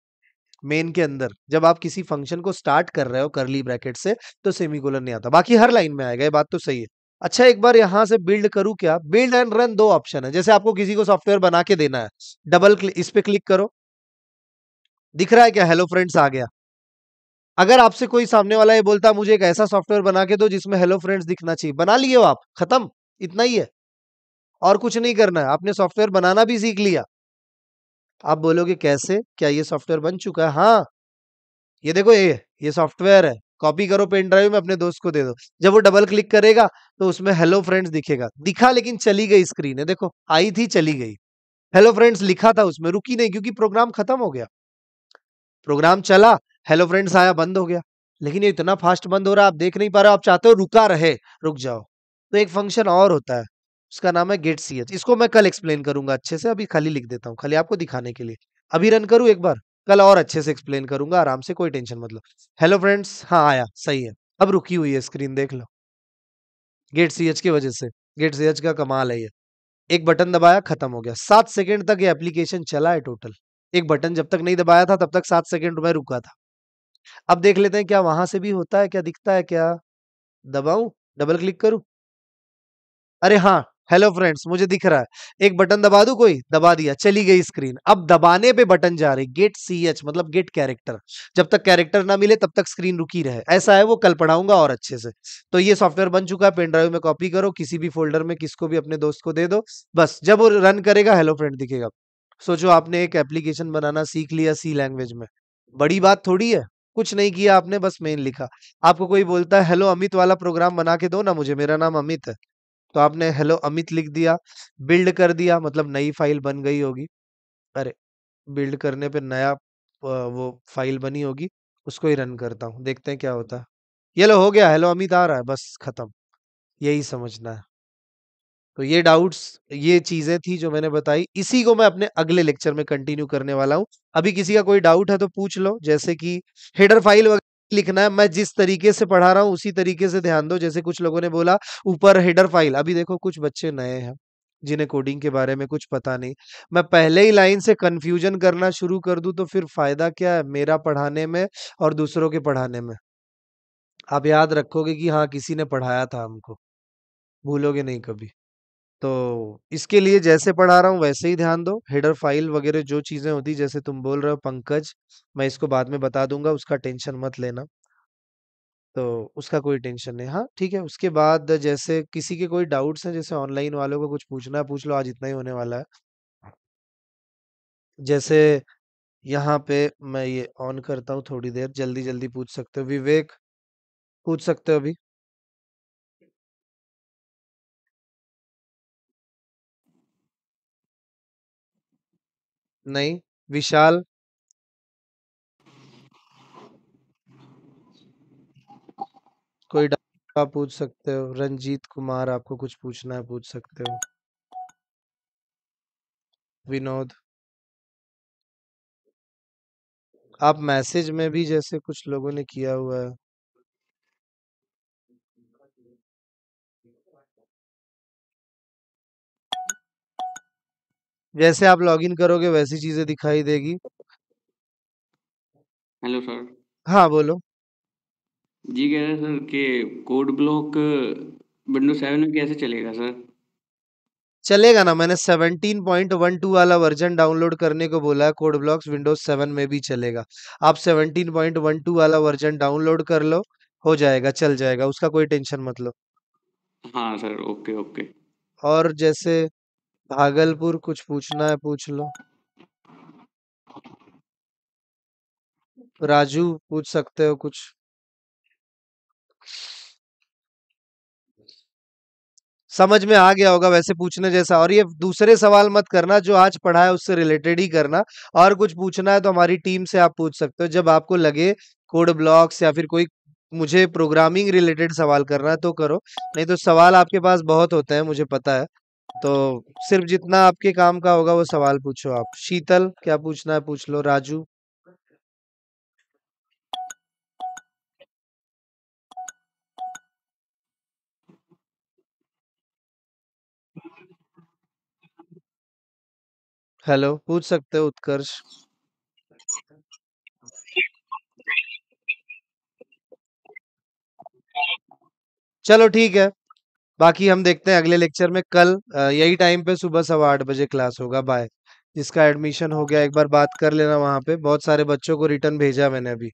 मेन के अंदर जब आप किसी फंक्शन को स्टार्ट कर रहे हो करली ब्रैकेट से तो सेमी नहीं आता बाकी हर लाइन में आएगा ये बात तो सही है अच्छा एक बार यहाँ से बिल्ड करूँ क्या बिल्ड एंड रन दो ऑप्शन है जैसे आपको किसी को सॉफ्टवेयर बना के देना है डबल इस पे क्लिक करो दिख रहा है क्या हेलो फ्रेंड्स आ गया अगर आपसे कोई सामने वाला ये बोलता मुझे एक ऐसा सॉफ्टवेयर बना के दो जिसमें हेलो फ्रेंड्स दिखना चाहिए बना लिए हो आप खत्म इतना ही है और कुछ नहीं करना है आपने सॉफ्टवेयर बनाना भी सीख लिया आप बोलोगे कैसे क्या ये सॉफ्टवेयर बन चुका है हाँ ये देखो ये ये सॉफ्टवेयर है कॉपी करो पेन ड्राइव में अपने दोस्त को दे दो जब वो डबल क्लिक करेगा तो उसमें हेलो फ्रेंड्स दिखेगा दिखा लेकिन चली गई स्क्रीन है देखो आई थी चली गई हेलो फ्रेंड्स लिखा था उसमें रुकी नहीं क्योंकि प्रोग्राम खत्म हो गया प्रोग्राम चला हेलो फ्रेंड्स आया बंद हो गया लेकिन ये इतना फास्ट बंद हो रहा है आप देख नहीं पा रहे आप चाहते हो रुका रहे रुक जाओ तो एक फंक्शन और होता है उसका नाम है गेट सी एच इसको मैं कल एक्सप्लेन करूंगा अच्छे से अभी खाली लिख देता हूँ खाली आपको दिखाने के लिए अभी रन करूँ एक बार कल और अच्छे से एक्सप्लेन करूंगा आराम से कोई टेंशन मतलब हेलो फ्रेंड्स हाँ आया सही है अब रुकी हुई है स्क्रीन देख लो गेट सी एच की वजह से गेट सी एच का कमाल है ये एक बटन दबाया खत्म हो गया सात सेकेंड तक ये एप्लीकेशन चला है टोटल एक बटन जब तक नहीं दबाया था तब तक सात सेकेंड में रुका था अब देख लेते हैं क्या वहां से भी होता है क्या दिखता है क्या दबाऊ डबल क्लिक करूं अरे हाँ हेलो फ्रेंड्स मुझे दिख रहा है एक बटन दबा दू कोई दबा दिया चली गई स्क्रीन अब दबाने पे बटन जा रही गेट सी एच मतलब गेट कैरेक्टर जब तक कैरेक्टर ना मिले तब तक स्क्रीन रुकी रहे ऐसा है वो कल पढ़ाऊंगा और अच्छे से तो ये सॉफ्टवेयर बन चुका है पेन ड्राइव में कॉपी करो किसी भी फोल्डर में किसको भी अपने दोस्त को दे दो बस जब वो रन करेगा हेलो फ्रेंड दिखेगा सोचो आपने एक एप्लीकेशन बनाना सीख लिया सी लैंग्वेज में बड़ी बात थोड़ी है कुछ नहीं किया आपने बस मेन लिखा आपको कोई बोलता है हेलो अमित वाला प्रोग्राम बना के दो ना मुझे मेरा नाम अमित है तो आपने हेलो अमित लिख दिया बिल्ड कर दिया मतलब नई फाइल बन गई होगी अरे बिल्ड करने पे नया वो फाइल बनी होगी उसको ही रन करता हूँ देखते हैं क्या होता है ये लो हो गया हेलो अमित आ रहा है बस खत्म यही समझना है तो ये डाउट्स ये चीजें थी जो मैंने बताई इसी को मैं अपने अगले लेक्चर में कंटिन्यू करने वाला हूँ अभी किसी का कोई डाउट है तो पूछ लो जैसे कि हेडर फाइल वगैरह लिखना है मैं जिस तरीके से पढ़ा रहा हूँ उसी तरीके से ध्यान दो जैसे कुछ लोगों ने बोला ऊपर हेडर फाइल अभी देखो कुछ बच्चे नए हैं जिन्हें कोडिंग के बारे में कुछ पता नहीं मैं पहले ही लाइन से कंफ्यूजन करना शुरू कर दूं तो फिर फायदा क्या है मेरा पढ़ाने में और दूसरों के पढ़ाने में आप याद रखोगे कि हाँ किसी ने पढ़ाया था हमको भूलोगे नहीं कभी तो इसके लिए जैसे पढ़ा रहा हूँ वैसे ही ध्यान दो हेडर फाइल वगैरह जो चीज़ें होती जैसे तुम बोल रहे हो पंकज मैं इसको बाद में बता दूंगा उसका टेंशन मत लेना तो उसका कोई टेंशन नहीं हाँ ठीक है उसके बाद जैसे किसी के कोई डाउट्स हैं जैसे ऑनलाइन वालों को कुछ पूछना है पूछ लो आज इतना ही होने वाला है जैसे यहाँ पे मैं ये ऑन करता हूँ थोड़ी देर जल्दी जल्दी पूछ सकते हो विवेक पूछ सकते हो अभी नहीं विशाल कोई आप पूछ सकते हो रंजीत कुमार आपको कुछ पूछना है पूछ सकते हो विनोद आप मैसेज में भी जैसे कुछ लोगों ने किया हुआ है जैसे आप लॉगिन करोगे वैसी चीजें दिखाई देगी हेलो सर हाँ बोलो जी कह रहे सर कि कोड ब्लॉक विंडो सेवन में कैसे चलेगा सर चलेगा ना मैंने 17.12 वाला वर्जन डाउनलोड करने को बोला है कोड ब्लॉक्स विंडोज 7 में भी चलेगा आप 17.12 वाला वर्जन डाउनलोड कर लो हो जाएगा चल जाएगा उसका कोई टेंशन मत लो हाँ सर ओके ओके और जैसे भागलपुर कुछ पूछना है पूछ लो राजू पूछ सकते हो कुछ समझ में आ गया होगा वैसे पूछने जैसा और ये दूसरे सवाल मत करना जो आज पढ़ा है उससे रिलेटेड ही करना और कुछ पूछना है तो हमारी टीम से आप पूछ सकते हो जब आपको लगे कोड ब्लॉक्स या फिर कोई मुझे प्रोग्रामिंग रिलेटेड सवाल करना है तो करो नहीं तो सवाल आपके पास बहुत होते हैं मुझे पता है तो सिर्फ जितना आपके काम का होगा वो सवाल पूछो आप शीतल क्या पूछना है पूछ लो राजू हेलो पूछ सकते हो उत्कर्ष चलो ठीक है बाकी हम देखते हैं अगले लेक्चर में कल यही टाइम पे सुबह सवा आठ बजे क्लास होगा बाय जिसका एडमिशन हो गया एक बार बात कर लेना वहाँ पे बहुत सारे बच्चों को रिटर्न भेजा मैंने अभी